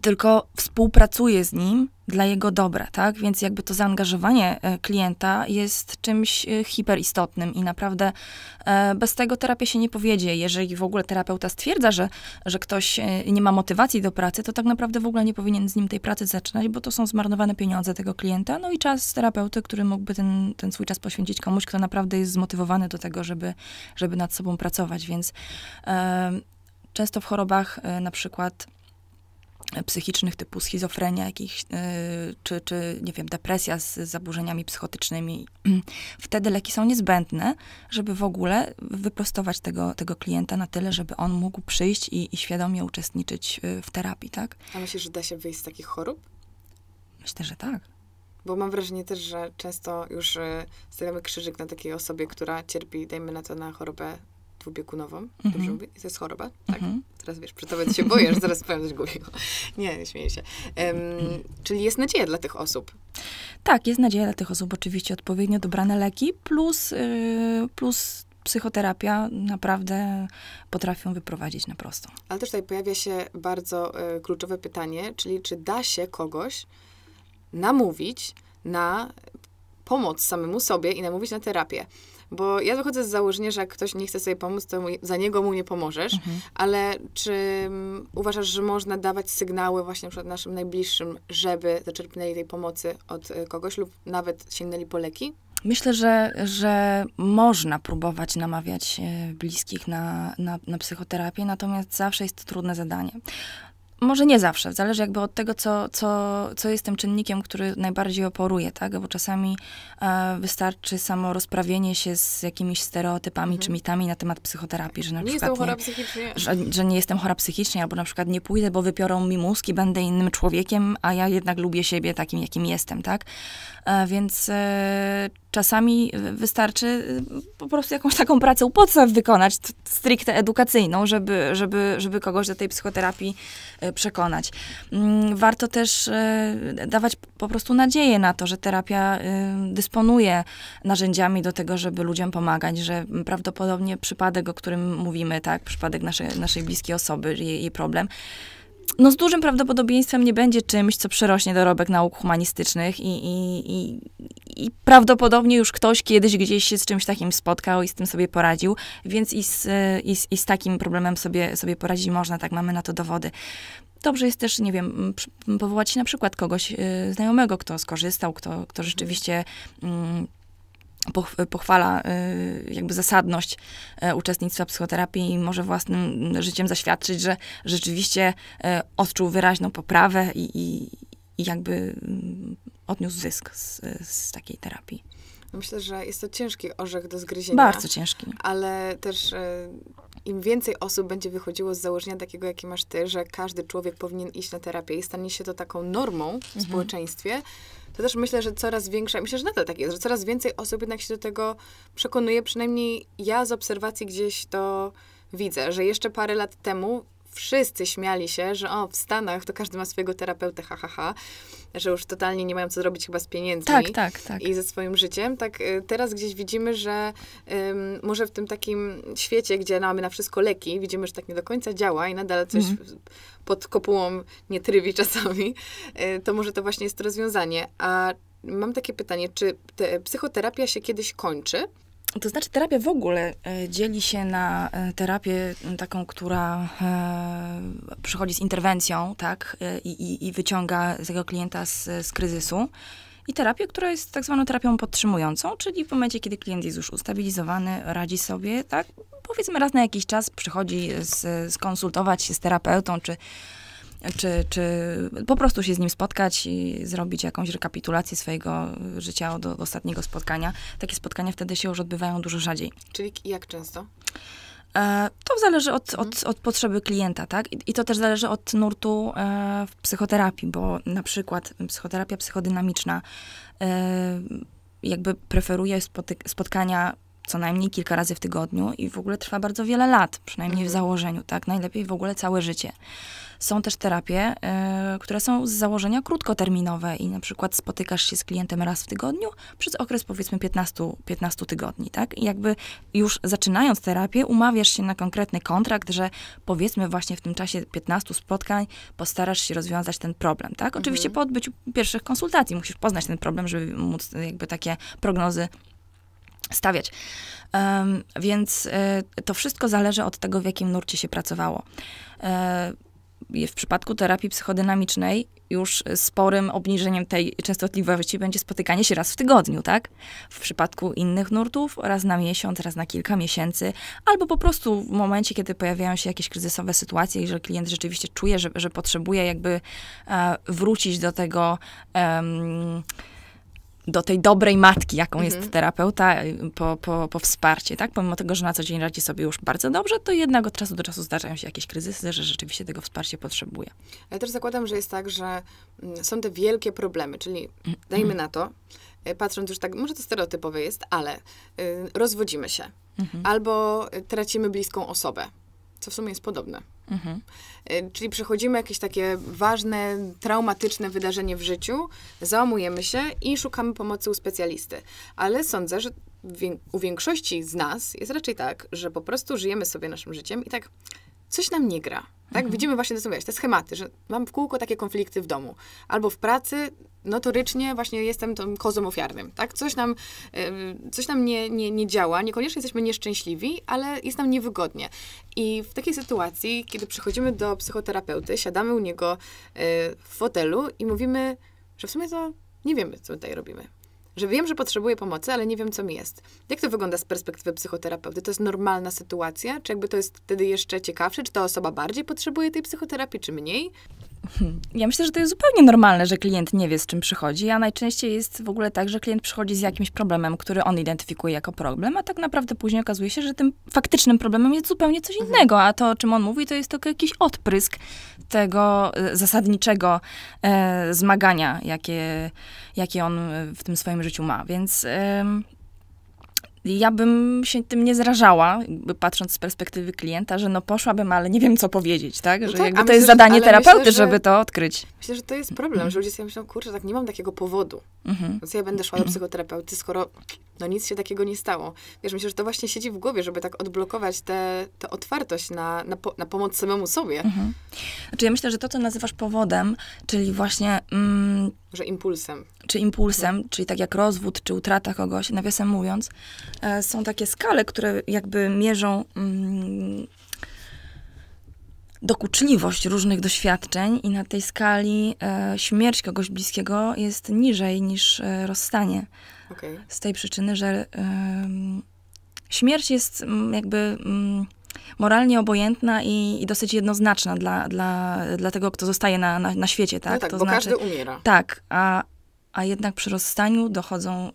tylko współpracuje z nim dla jego dobra, tak? Więc jakby to zaangażowanie e, klienta jest czymś e, hiperistotnym i naprawdę e, bez tego terapia się nie powiedzie. Jeżeli w ogóle terapeuta stwierdza, że, że ktoś nie ma motywacji do pracy, to tak naprawdę w ogóle nie powinien z nim tej pracy zaczynać, bo to są zmarnowane pieniądze tego klienta, no i czas terapeuty, który mógłby ten, ten swój czas poświęcić komuś, kto naprawdę jest zmotywowany do tego, żeby, żeby nad sobą pracować, więc e, często w chorobach e, na przykład psychicznych typu schizofrenia jakichś, y, czy, czy nie wiem, depresja z zaburzeniami psychotycznymi. [clears throat] Wtedy leki są niezbędne, żeby w ogóle wyprostować tego, tego klienta na tyle, żeby on mógł przyjść i, i świadomie uczestniczyć y, w terapii, tak? A myślisz, że da się wyjść z takich chorób? Myślę, że tak. Bo mam wrażenie też, że często już y, stawiamy krzyżyk na takiej osobie, która cierpi, dajmy na to, na chorobę dwubiegunową, mm-hmm. dobrze mówię? To jest choroba, tak? Mm-hmm. Teraz wiesz, przed się boję, że zaraz powiem coś głupiego. Nie, nie śmieję się. Um, czyli jest nadzieja dla tych osób. Tak, jest nadzieja dla tych osób, oczywiście. Odpowiednio dobrane leki plus, yy, plus psychoterapia naprawdę potrafią wyprowadzić na prostą. Ale też tutaj pojawia się bardzo y, kluczowe pytanie, czyli czy da się kogoś namówić na pomoc samemu sobie i namówić na terapię. Bo ja wychodzę z założenia, że jak ktoś nie chce sobie pomóc, to mu, za niego mu nie pomożesz, mhm. ale czy mm, uważasz, że można dawać sygnały właśnie przed naszym najbliższym, żeby zaczerpnęli tej pomocy od y, kogoś lub nawet sięgnęli po leki? Myślę, że, że można próbować namawiać y, bliskich na, na, na, psychoterapię, natomiast zawsze jest to trudne zadanie może nie zawsze, zależy jakby od tego, co, co, co jest tym czynnikiem, który najbardziej oporuje, tak? Bo czasami e, wystarczy samo rozprawienie się z jakimiś stereotypami mhm. czy mitami na temat psychoterapii, że na nie przykład jestem chora nie, psychicznie. Że, że, nie jestem chora psychicznie, albo na przykład nie pójdę, bo wypiorą mi mózg i będę innym człowiekiem, a ja jednak lubię siebie takim, jakim jestem, tak? E, więc e, Czasami wystarczy y, po prostu jakąś taką pracę u podstaw wykonać, stricte edukacyjną, żeby, żeby, żeby kogoś do tej psychoterapii y, przekonać. Mm, warto też y, dawać po prostu nadzieję na to, że terapia dysponuje narzędziami do tego, żeby ludziom pomagać, że prawdopodobnie przypadek, o którym mówimy, tak, przypadek naszej, naszej bliskiej osoby, jej, jej problem, no z dużym prawdopodobieństwem nie będzie czymś, co przerośnie dorobek nauk humanistycznych i, i, i, i, prawdopodobnie już ktoś kiedyś gdzieś się z czymś takim spotkał i z tym sobie poradził, więc i z, i z, i z takim problemem sobie, sobie poradzić można, tak mamy na to dowody. Dobrze jest też, nie wiem, powołać się na przykład kogoś y, znajomego, kto skorzystał, kto, kto rzeczywiście... Mm, pochwala y, jakby zasadność y, uczestnictwa psychoterapii i może własnym mm, życiem zaświadczyć, że rzeczywiście y, odczuł wyraźną poprawę i, i, i jakby mm, odniósł zysk z, z takiej terapii. Myślę, że jest to ciężki orzech do zgryzienia. Bardzo ciężki. Ale też im więcej osób będzie wychodziło z założenia takiego, jakie masz ty, że każdy człowiek powinien iść na terapię i stanie się to taką normą w mhm. społeczeństwie, to też myślę, że coraz większa, myślę, że nadal tak jest, że coraz więcej osób jednak się do tego przekonuje, przynajmniej ja z obserwacji gdzieś to widzę, że jeszcze parę lat temu wszyscy śmiali się, że o, w Stanach to każdy ma swojego terapeutę, hahaha. Ha, ha że już totalnie nie mają co zrobić chyba z pieniędzmi tak, tak, tak. i ze swoim życiem, tak y, teraz gdzieś widzimy, że um, może w tym takim świecie, gdzie mamy na wszystko leki, widzimy, że tak nie do końca działa i nadal coś mhm. pod kopułą nie trywi czasami, y, to może to właśnie jest to rozwiązanie. A mam takie pytanie, czy psychoterapia się kiedyś kończy? To znaczy, terapia w ogóle e, dzieli się na e, terapię taką, która e, przychodzi z interwencją, tak, i, i, i wyciąga tego klienta z, z kryzysu i terapię, która jest tak zwaną terapią podtrzymującą, czyli w momencie, kiedy klient jest już ustabilizowany, radzi sobie, tak, powiedzmy raz na jakiś czas przychodzi z, skonsultować się z terapeutą, czy czy, czy po prostu się z nim spotkać i zrobić jakąś rekapitulację swojego życia od ostatniego spotkania. Takie spotkania wtedy się już odbywają dużo rzadziej. Czyli jak często? E, to zależy od, mhm. od, od, potrzeby klienta, tak? I, I, to też zależy od nurtu e, w psychoterapii, bo na przykład psychoterapia psychodynamiczna e, jakby preferuje spotyk- spotkania co najmniej kilka razy w tygodniu i w ogóle trwa bardzo wiele lat, przynajmniej w mhm. założeniu, tak? Najlepiej w ogóle całe życie. Są też terapie, y, które są z założenia krótkoterminowe i na przykład spotykasz się z klientem raz w tygodniu przez okres powiedzmy 15, 15 tygodni, tak? I jakby już zaczynając terapię, umawiasz się na konkretny kontrakt, że powiedzmy właśnie w tym czasie 15 spotkań postarasz się rozwiązać ten problem, tak? Mhm. Oczywiście mhm. po odbyciu pierwszych konsultacji musisz poznać ten problem, żeby móc jakby takie prognozy stawiać. Um, więc y, to wszystko zależy od tego, w jakim nurcie się pracowało. Y, w przypadku terapii psychodynamicznej już sporym obniżeniem tej częstotliwości będzie spotykanie się raz w tygodniu, tak? W przypadku innych nurtów raz na miesiąc, raz na kilka miesięcy, albo po prostu w momencie, kiedy pojawiają się jakieś kryzysowe sytuacje jeżeli klient rzeczywiście czuje, że, że potrzebuje jakby e, wrócić do tego. e, do tej dobrej matki, jaką mhm. jest terapeuta, y, po, po, po wsparcie, tak? Pomimo tego, że na co dzień radzi sobie już bardzo dobrze, to jednak od czasu do czasu zdarzają się jakieś kryzysy, że rzeczywiście tego wsparcia potrzebuje. Ja też zakładam, że jest tak, że mm, są te wielkie problemy, czyli dajmy na to, y, patrząc już tak, może to stereotypowe jest, ale y, rozwodzimy się. Mhm. Albo y, tracimy bliską osobę, co w sumie jest podobne. Mhm. Y, czyli przechodzimy jakieś takie ważne, traumatyczne wydarzenie w życiu, załamujemy się i szukamy pomocy u specjalisty. Ale sądzę, że u większości z nas jest raczej tak, że po prostu żyjemy sobie naszym życiem i tak coś nam nie gra. Tak? Mhm. Widzimy właśnie to, co mówiłaś, te schematy, że mam w kółko takie konflikty w domu albo w pracy, notorycznie właśnie jestem tą kozą ofiarnym, tak? Coś nam, e, coś nam nie, nie, nie działa, niekoniecznie jesteśmy nieszczęśliwi, ale jest nam niewygodnie. I w takiej sytuacji, kiedy przychodzimy do psychoterapeuty, siadamy u niego e, w fotelu i mówimy, że w sumie to nie wiemy, co tutaj robimy że wiem, że potrzebuję pomocy, ale nie wiem, co mi jest. Jak to wygląda z perspektywy psychoterapeuty? To jest normalna sytuacja? Czy jakby to jest wtedy jeszcze ciekawsze? Czy ta osoba bardziej potrzebuje tej psychoterapii, czy mniej? Ja myślę, że to jest zupełnie normalne, że klient nie wie, z czym przychodzi, a najczęściej jest w ogóle tak, że klient przychodzi z jakimś problemem, który on identyfikuje jako problem, a tak naprawdę później okazuje się, że tym faktycznym problemem jest zupełnie coś mhm. innego, a to, o czym on mówi, to jest tylko jakiś odprysk tego e, zasadniczego e, zmagania, jakie, jakie on w tym swoim życiu ma. Więc. E, ja bym się tym nie zrażała, patrząc z perspektywy klienta, że no poszłabym, ale nie wiem, co powiedzieć, tak? No że no tak, jakby to myślę, jest zadanie terapeuty, myślę, że, żeby to odkryć. Myślę, że to jest problem, mm. że ludzie sobie myślą, kurczę, tak nie mam takiego powodu. Mm -hmm. Więc ja będę szła do psychoterapeuty, skoro no nic się takiego nie stało. Wiesz, myślę, że to właśnie siedzi w głowie, żeby tak odblokować tę otwartość na, na, po, na, pomoc samemu sobie. Mhm. Znaczy ja myślę, że to, co nazywasz powodem, czyli właśnie... Mm, że impulsem. Czy impulsem, mhm. czyli tak jak rozwód, czy utrata kogoś, nawiasem mówiąc, e, są takie skale, które jakby mierzą... Mm, dokuczliwość różnych doświadczeń i na tej skali e, śmierć kogoś bliskiego jest niżej niż e, rozstanie. Okay. Z tej przyczyny, że śmierć jest jakby moralnie obojętna i, i, dosyć jednoznaczna dla, dla, dla tego, kto zostaje na, na, na świecie, tak? No tak, to bo znaczy, każdy umiera. Tak, a, a jednak przy rozstaniu dochodzą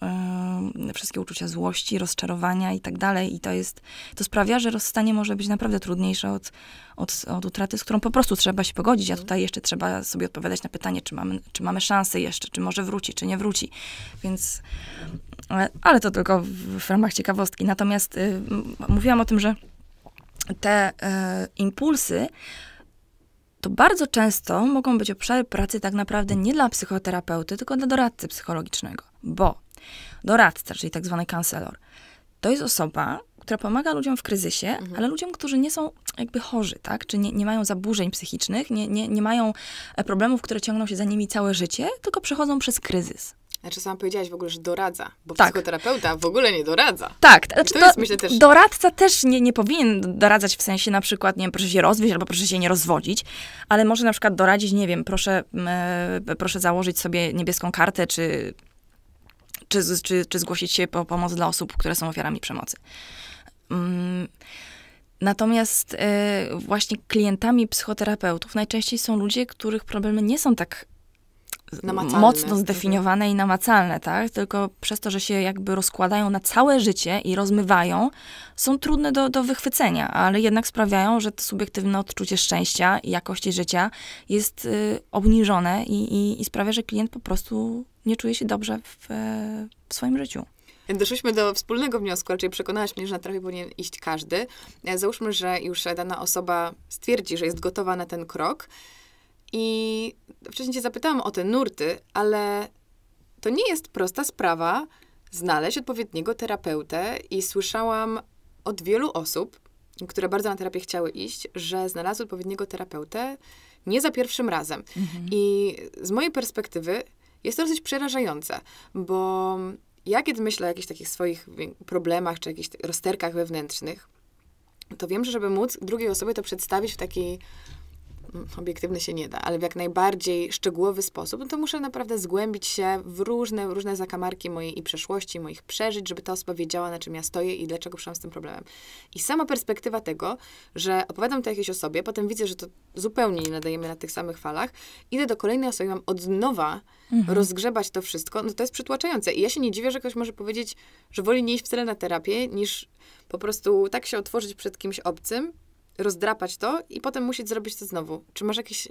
y, wszystkie uczucia złości, rozczarowania i tak dalej. I to jest, to sprawia, że rozstanie może być naprawdę trudniejsze od, od, od utraty, z którą po prostu trzeba się pogodzić, a mhm. tutaj jeszcze trzeba sobie odpowiadać na pytanie, czy mamy, czy mamy szansę jeszcze, czy może wróci, czy nie wróci. Więc, ale, ale to tylko w, ramach ciekawostki. Natomiast y, mówiłam o tym, że te y, impulsy to bardzo często mogą być obszary pracy tak naprawdę nie dla psychoterapeuty, tylko dla doradcy psychologicznego, bo doradca, czyli tak zwany kancelor, to jest osoba, która pomaga ludziom w kryzysie, mhm. ale ludziom, którzy nie są jakby chorzy, tak? Czy nie, nie mają zaburzeń psychicznych, nie, nie, nie mają e, problemów, które ciągną się za nimi całe życie, tylko przechodzą przez kryzys. Znaczy sama powiedziałaś w ogóle, że doradza, bo tak. psychoterapeuta w ogóle nie doradza. Tak, znaczy, to jest, myślę, też... doradca też nie, nie powinien doradzać w sensie na przykład, nie wiem, proszę się rozwieść albo proszę się nie rozwodzić, ale może na przykład doradzić, nie wiem, proszę, e, proszę założyć sobie niebieską kartę, czy, czy, czy, czy zgłosić się po pomoc dla osób, które są ofiarami przemocy. Mm, natomiast e, właśnie klientami psychoterapeutów najczęściej są ludzie, których problemy nie są tak namacalne. mocno mhm. zdefiniowane i namacalne, tak? Tylko przez to, że się jakby rozkładają na całe życie i rozmywają, są trudne do, do wychwycenia, ale jednak sprawiają, że to subiektywne odczucie szczęścia i jakości życia jest y, obniżone i, i, i, sprawia, że klient po prostu nie czuje się dobrze w, w swoim życiu. Doszliśmy do wspólnego wniosku, raczej przekonałaś mnie, że na terapię powinien iść każdy. E, załóżmy, że już dana osoba stwierdzi, że jest gotowa na ten krok. I wcześniej cię zapytałam o te nurty, ale to nie jest prosta sprawa znaleźć odpowiedniego terapeutę i słyszałam od wielu osób, które bardzo na terapię chciały iść, że znalazły odpowiedniego terapeutę nie za pierwszym razem. Mhm. I z mojej perspektywy jest to dosyć przerażające, bo ja kiedy myślę o jakichś takich swoich problemach czy jakichś rozterkach wewnętrznych, to wiem, że żeby móc drugiej osobie to przedstawić w takiej obiektywny się nie da, ale w jak najbardziej szczegółowy sposób, no to muszę naprawdę zgłębić się w różne, różne zakamarki mojej i przeszłości, moich przeżyć, żeby ta osoba wiedziała, na czym ja stoję i dlaczego przyszłam z tym problemem. I sama perspektywa tego, że opowiadam to jakiejś osobie, potem widzę, że to zupełnie nie nadajemy na tych samych falach, idę do kolejnej osoby, mam od nowa mhm. rozgrzebać to wszystko, no to jest przytłaczające. I ja się nie dziwię, że ktoś może powiedzieć, że woli nie iść wcale na terapię, niż po prostu tak się otworzyć przed kimś obcym, rozdrapać to i potem musieć zrobić to znowu. Czy masz jakieś.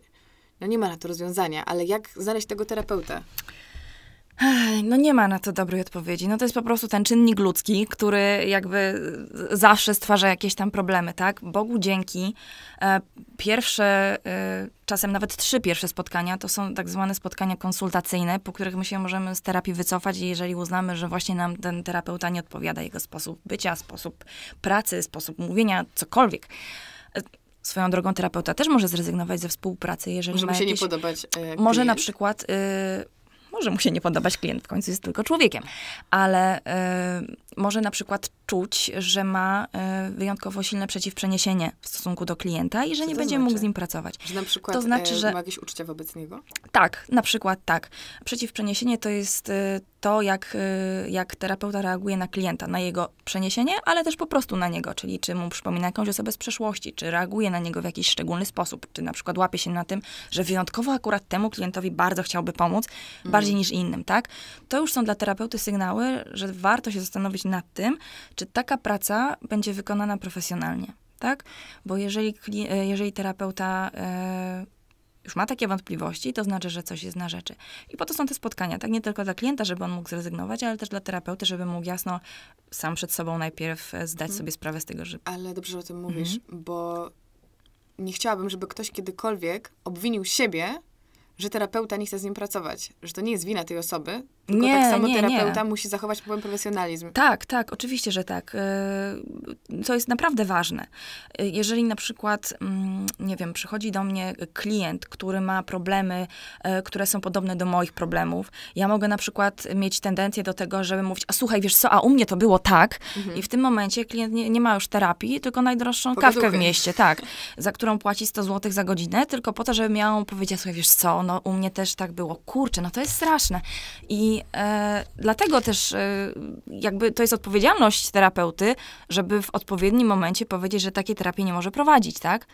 No nie ma na to rozwiązania, ale jak znaleźć tego terapeutę? No nie ma na to dobrej odpowiedzi. No to jest po prostu ten czynnik ludzki, który jakby zawsze stwarza jakieś tam problemy, tak? Bogu dzięki. E, pierwsze, e, czasem nawet trzy pierwsze spotkania, to są tak zwane spotkania konsultacyjne, po których my się możemy z terapii wycofać i jeżeli uznamy, że właśnie nam ten terapeuta nie odpowiada, jego sposób bycia, sposób pracy, sposób mówienia, cokolwiek, Swoją drogą terapeuta też może zrezygnować ze współpracy, jeżeli może ma mu się jakieś, nie podobać. E, może na przykład. Y, może mu się nie podobać klient, w końcu jest tylko człowiekiem, ale y, może na przykład czuć, że ma e, wyjątkowo silne przeciwprzeniesienie w stosunku do klienta i że Co nie będzie znaczy? mógł z nim pracować. Że na przykład to znaczy, e, że ma jakieś uczucia wobec niego? Tak, na przykład tak. Przeciwprzeniesienie to jest e, to, jak, jak terapeuta reaguje na klienta, na jego przeniesienie, ale też po prostu na niego, czyli czy mu przypomina jakąś osobę z przeszłości, czy reaguje na niego w jakiś szczególny sposób, czy na przykład łapie się na tym, że wyjątkowo akurat temu klientowi bardzo chciałby pomóc, bardziej mhm. niż innym, tak? To już są dla terapeuty sygnały, że warto się zastanowić zastanowić nad tym, czy taka praca będzie wykonana profesjonalnie, tak? Bo jeżeli, e, jeżeli terapeuta e, już ma takie wątpliwości, to znaczy, że coś jest na rzeczy. I po to są te spotkania, tak? Nie tylko dla klienta, żeby on mógł zrezygnować, ale też dla terapeuty, żeby mógł jasno sam przed sobą najpierw e, zdać mhm. sobie sprawę z tego, że... Ale dobrze, że o tym mhm. mówisz, bo nie chciałabym, żeby ktoś kiedykolwiek obwinił siebie, że terapeuta nie chce z nim pracować, że to nie jest wina tej osoby, tylko nie, tak samo nie, terapeuta nie. musi zachować pewien profesjonalizm. Tak, tak, oczywiście, że tak. E, co jest naprawdę ważne. E, jeżeli na przykład, mm, nie wiem, przychodzi do mnie klient, który ma problemy, e, które są podobne do moich problemów, ja mogę na przykład mieć tendencję do tego, żeby mówić, a słuchaj, wiesz co, a u mnie to było tak. Mhm. I w tym momencie klient nie, nie ma już terapii, tylko najdroższą Pogaduchy. kawkę w mieście, tak, za którą płaci 100 zł za godzinę, tylko po to, żeby miał powiedzieć, słuchaj, wiesz co, no u mnie też tak było. Kurczę, no to jest straszne. I i e, dlatego też e, jakby to jest odpowiedzialność terapeuty, żeby w odpowiednim momencie powiedzieć, że takiej terapii nie może prowadzić, tak?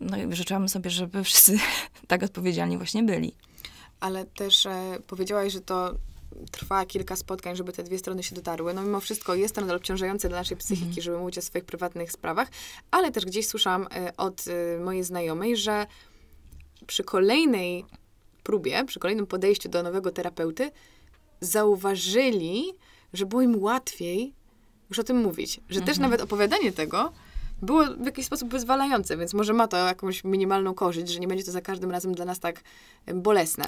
No i życzyłam sobie, żeby [laughs] wszyscy tak odpowiedzialni właśnie byli. Ale też e, powiedziałaś, że to trwa kilka spotkań, żeby te dwie strony się dotarły. No mimo wszystko jest to nadal obciążające dla naszej psychiki, mm. żeby mówić o swoich prywatnych sprawach, ale też gdzieś słyszałam e, od e, mojej znajomej, że przy kolejnej próbie, przy kolejnym podejściu do nowego terapeuty, zauważyli, że było im łatwiej już o tym mówić. Że mhm. też nawet opowiadanie tego było w jakiś sposób wyzwalające, więc może ma to jakąś minimalną korzyść, że nie będzie to za każdym razem dla nas tak bolesne.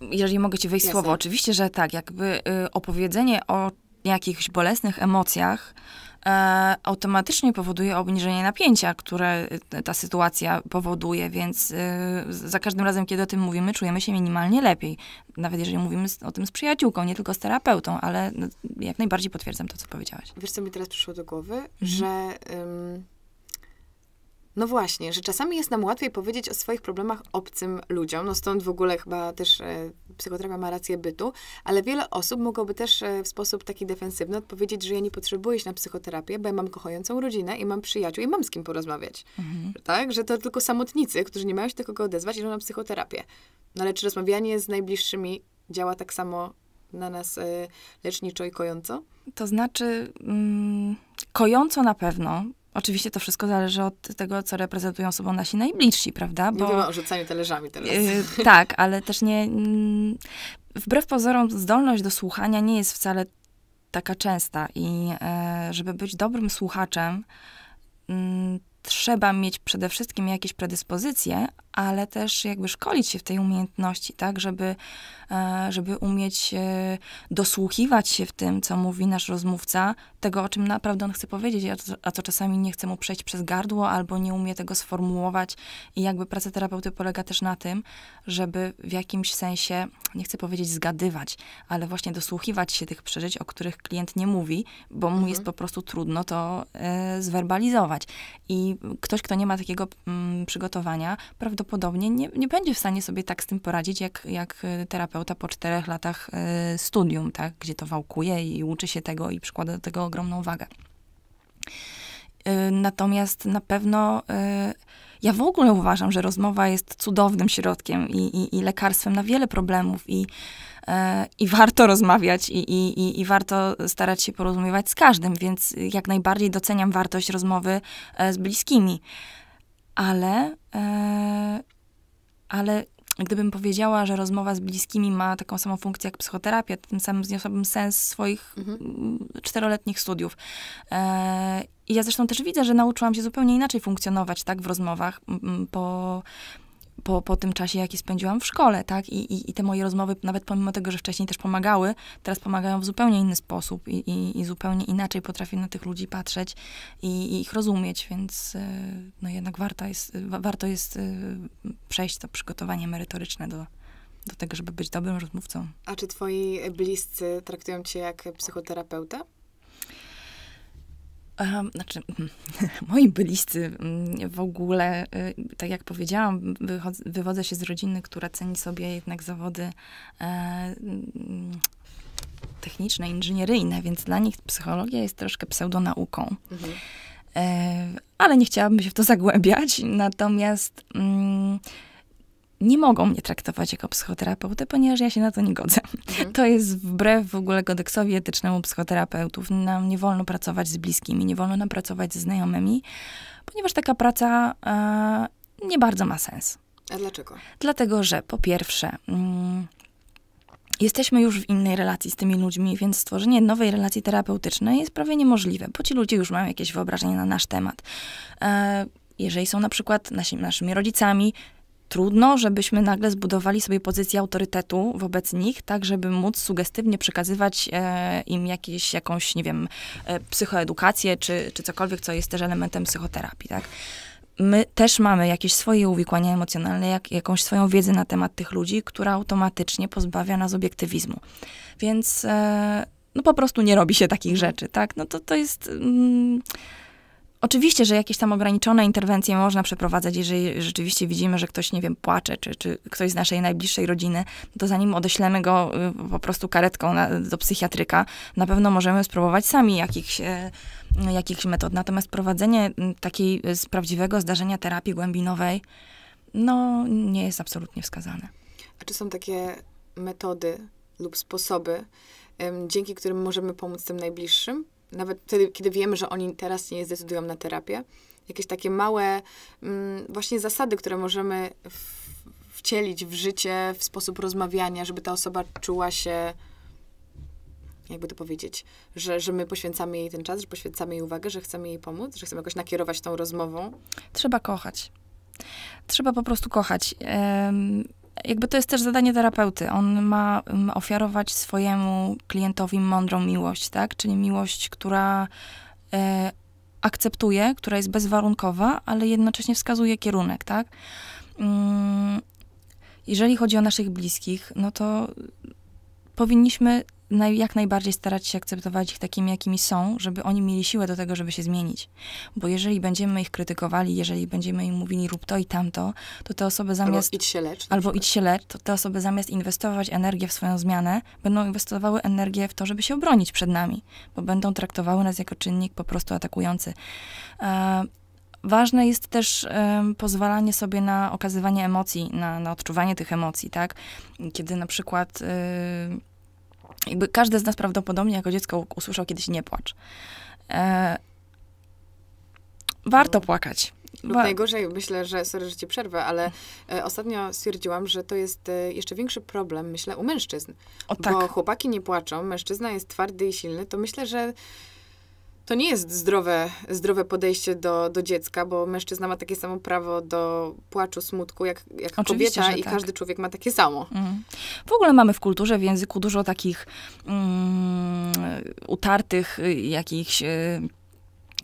Jeżeli mogę ci wejść Jasne. słowo, oczywiście, że tak, jakby y, opowiedzenie o jakichś bolesnych emocjach E, automatycznie powoduje obniżenie napięcia, które e, ta sytuacja powoduje, więc e, za każdym razem, kiedy o tym mówimy, czujemy się minimalnie lepiej. Nawet jeżeli mówimy o tym z przyjaciółką, nie tylko z terapeutą, ale no, jak najbardziej potwierdzam to, co powiedziałaś. Wiesz, co mi teraz przyszło do głowy? Mhm. Że... Ym no właśnie, że czasami jest nam łatwiej powiedzieć o swoich problemach obcym ludziom, no stąd w ogóle chyba też e, psychoterapia ma rację bytu, ale wiele osób mogłoby też e, w sposób taki defensywny odpowiedzieć, że ja nie potrzebuję iść na psychoterapię, bo ja mam kochającą rodzinę i mam przyjaciół i mam z kim porozmawiać. Mhm. Tak? Że to tylko samotnicy, którzy nie mają się do kogo odezwać, idą na psychoterapię. No ale czy rozmawianie z najbliższymi działa tak samo na nas e, leczniczo i kojąco? To znaczy, mm, kojąco na pewno, Oczywiście to wszystko zależy od tego, co reprezentują sobą nasi najbliżsi, prawda? Bo, Mówimy o rzucaniu talerzami teraz. Yy, tak, ale też nie... Yy, wbrew pozorom zdolność do słuchania nie jest wcale taka częsta i yy, żeby być dobrym słuchaczem, mm, trzeba mieć przede wszystkim jakieś predyspozycje, ale też jakby szkolić się w tej umiejętności, tak, żeby, e, żeby umieć e, dosłuchiwać się w tym, co mówi nasz rozmówca, tego, o czym naprawdę on chce powiedzieć, a co, a co czasami nie chce mu przejść przez gardło, albo nie umie tego sformułować. I jakby praca terapeuty polega też na tym, żeby w jakimś sensie, nie chcę powiedzieć zgadywać, ale właśnie dosłuchiwać się tych przeżyć, o których klient nie mówi, bo mu mhm. jest po prostu trudno to y, zwerbalizować. I ktoś, kto nie ma takiego mm, przygotowania, prawdopodobnie nie, nie będzie w stanie sobie tak z tym poradzić, jak, jak e, terapeuta po czterech latach y, studium, tak, gdzie to wałkuje i uczy się tego i przykłada do tego ogromną wagę. Y, natomiast na pewno y, ja w ogóle uważam, że rozmowa jest cudownym środkiem i, i, i lekarstwem na wiele problemów i, y, i warto rozmawiać i, i, i warto starać się porozumiewać z każdym, więc jak najbardziej doceniam wartość rozmowy z bliskimi. Ale, ale gdybym powiedziała, że rozmowa z bliskimi ma taką samą funkcję jak psychoterapia, tym samym zniosłabym sens swoich mhm. Mm, czteroletnich studiów. E, I ja zresztą też widzę, że nauczyłam się zupełnie inaczej funkcjonować tak w rozmowach po po, po tym czasie, jaki spędziłam w szkole, tak? I, i, I te moje rozmowy, nawet pomimo tego, że wcześniej też pomagały, teraz pomagają w zupełnie inny sposób i, i, i zupełnie inaczej potrafię na tych ludzi patrzeć i, i ich rozumieć, więc y, no jednak warto jest, warto jest y, przejść to przygotowanie merytoryczne do, do tego, żeby być dobrym rozmówcą. A czy twoi bliscy traktują cię jak psychoterapeuta? Znaczy, mm, [laughs] moi bliscy mm, w ogóle, y, tak jak powiedziałam, wywodzę się z rodziny, która ceni sobie jednak zawody e, mm, techniczne, inżynieryjne, więc dla nich psychologia jest troszkę pseudonauką. Mhm. E, ale nie chciałabym się w to [laughs] zagłębiać. Natomiast nie mogą mnie traktować jako psychoterapeutę, ponieważ ja się na to nie godzę. Mhm. To jest wbrew w ogóle kodeksowi etycznemu psychoterapeutów. Nam nie wolno pracować z bliskimi, nie wolno nam pracować ze znajomymi, ponieważ taka praca e, nie bardzo ma sens. A dlaczego? Dlatego, że po pierwsze, mm, jesteśmy już w innej relacji z tymi ludźmi, więc stworzenie nowej relacji terapeutycznej jest prawie niemożliwe, bo ci ludzie już mają jakieś wyobrażenie na nasz temat. E, jeżeli są na przykład nasi, naszymi rodzicami, trudno, żebyśmy nagle zbudowali sobie pozycję autorytetu wobec nich, tak żeby móc sugestywnie przekazywać e, im jakieś, jakąś, nie wiem, e, psychoedukację czy, czy cokolwiek, co jest też elementem psychoterapii, tak my też mamy jakieś swoje uwikłania emocjonalne, jak, jakąś swoją wiedzę na temat tych ludzi, która automatycznie pozbawia nas obiektywizmu. Więc e, no po prostu nie robi się takich rzeczy, tak? No to, to jest... Mm, Oczywiście, że jakieś tam ograniczone interwencje można przeprowadzać, jeżeli rzeczywiście widzimy, że ktoś, nie wiem, płacze, czy, czy ktoś z naszej najbliższej rodziny, to zanim odeślemy go y, po prostu karetką na, do psychiatryka, na pewno możemy spróbować sami jakichś, e, jakichś metod. Natomiast prowadzenie takiej y, z prawdziwego zdarzenia terapii głębinowej, no, nie jest absolutnie wskazane. A czy są takie metody lub sposoby, dzięki którym możemy pomóc tym najbliższym? nawet wtedy, kiedy wiemy, że oni teraz nie zdecydują na terapię, jakieś takie małe mm, właśnie zasady, które możemy w, wcielić w życie, w sposób rozmawiania, żeby ta osoba czuła się, jakby to powiedzieć, że, że my poświęcamy jej ten czas, że poświęcamy jej uwagę, że chcemy jej pomóc, że chcemy jakoś nakierować tą rozmową. Trzeba kochać. Trzeba po prostu kochać. Um, jakby to jest też zadanie terapeuty. On ma mm, ofiarować swojemu klientowi mądrą miłość, tak? Czyli miłość, która e, akceptuje, która jest bezwarunkowa, ale jednocześnie wskazuje kierunek, tak? Mm, jeżeli chodzi o naszych bliskich, no to powinniśmy naj, jak najbardziej starać się akceptować ich takimi, jakimi są, żeby oni mieli siłę do tego, żeby się zmienić. Bo jeżeli będziemy ich krytykowali, jeżeli będziemy im mówili rób to i tamto, to te osoby zamiast... Albo idź się lecz. Albo idź się lecz, to te osoby zamiast inwestować energię w swoją zmianę, będą inwestowały energię w to, żeby się obronić przed nami. Bo będą traktowały nas jako czynnik po prostu atakujący. E ważne jest też pozwalanie sobie na okazywanie emocji, na, na odczuwanie tych emocji, tak? Kiedy na przykład. Y, jakby każdy z nas prawdopodobnie jako dziecko usłyszał kiedyś nie płacz. E, warto no. płakać. Lub najgorzej, myślę, że, sorry, że ci przerwę, ale e, ostatnio stwierdziłam, że to jest e, jeszcze większy problem, myślę, u mężczyzn. O, tak. Bo chłopaki nie płaczą, mężczyzna jest twardy i silny, to myślę, że to nie jest zdrowe, zdrowe podejście do, do dziecka, bo mężczyzna ma takie samo prawo do płaczu, smutku jak, jak kobieta i tak. każdy człowiek ma takie samo. Mm. W ogóle mamy w kulturze, w języku dużo takich mm, utartych y, jakichś... Y,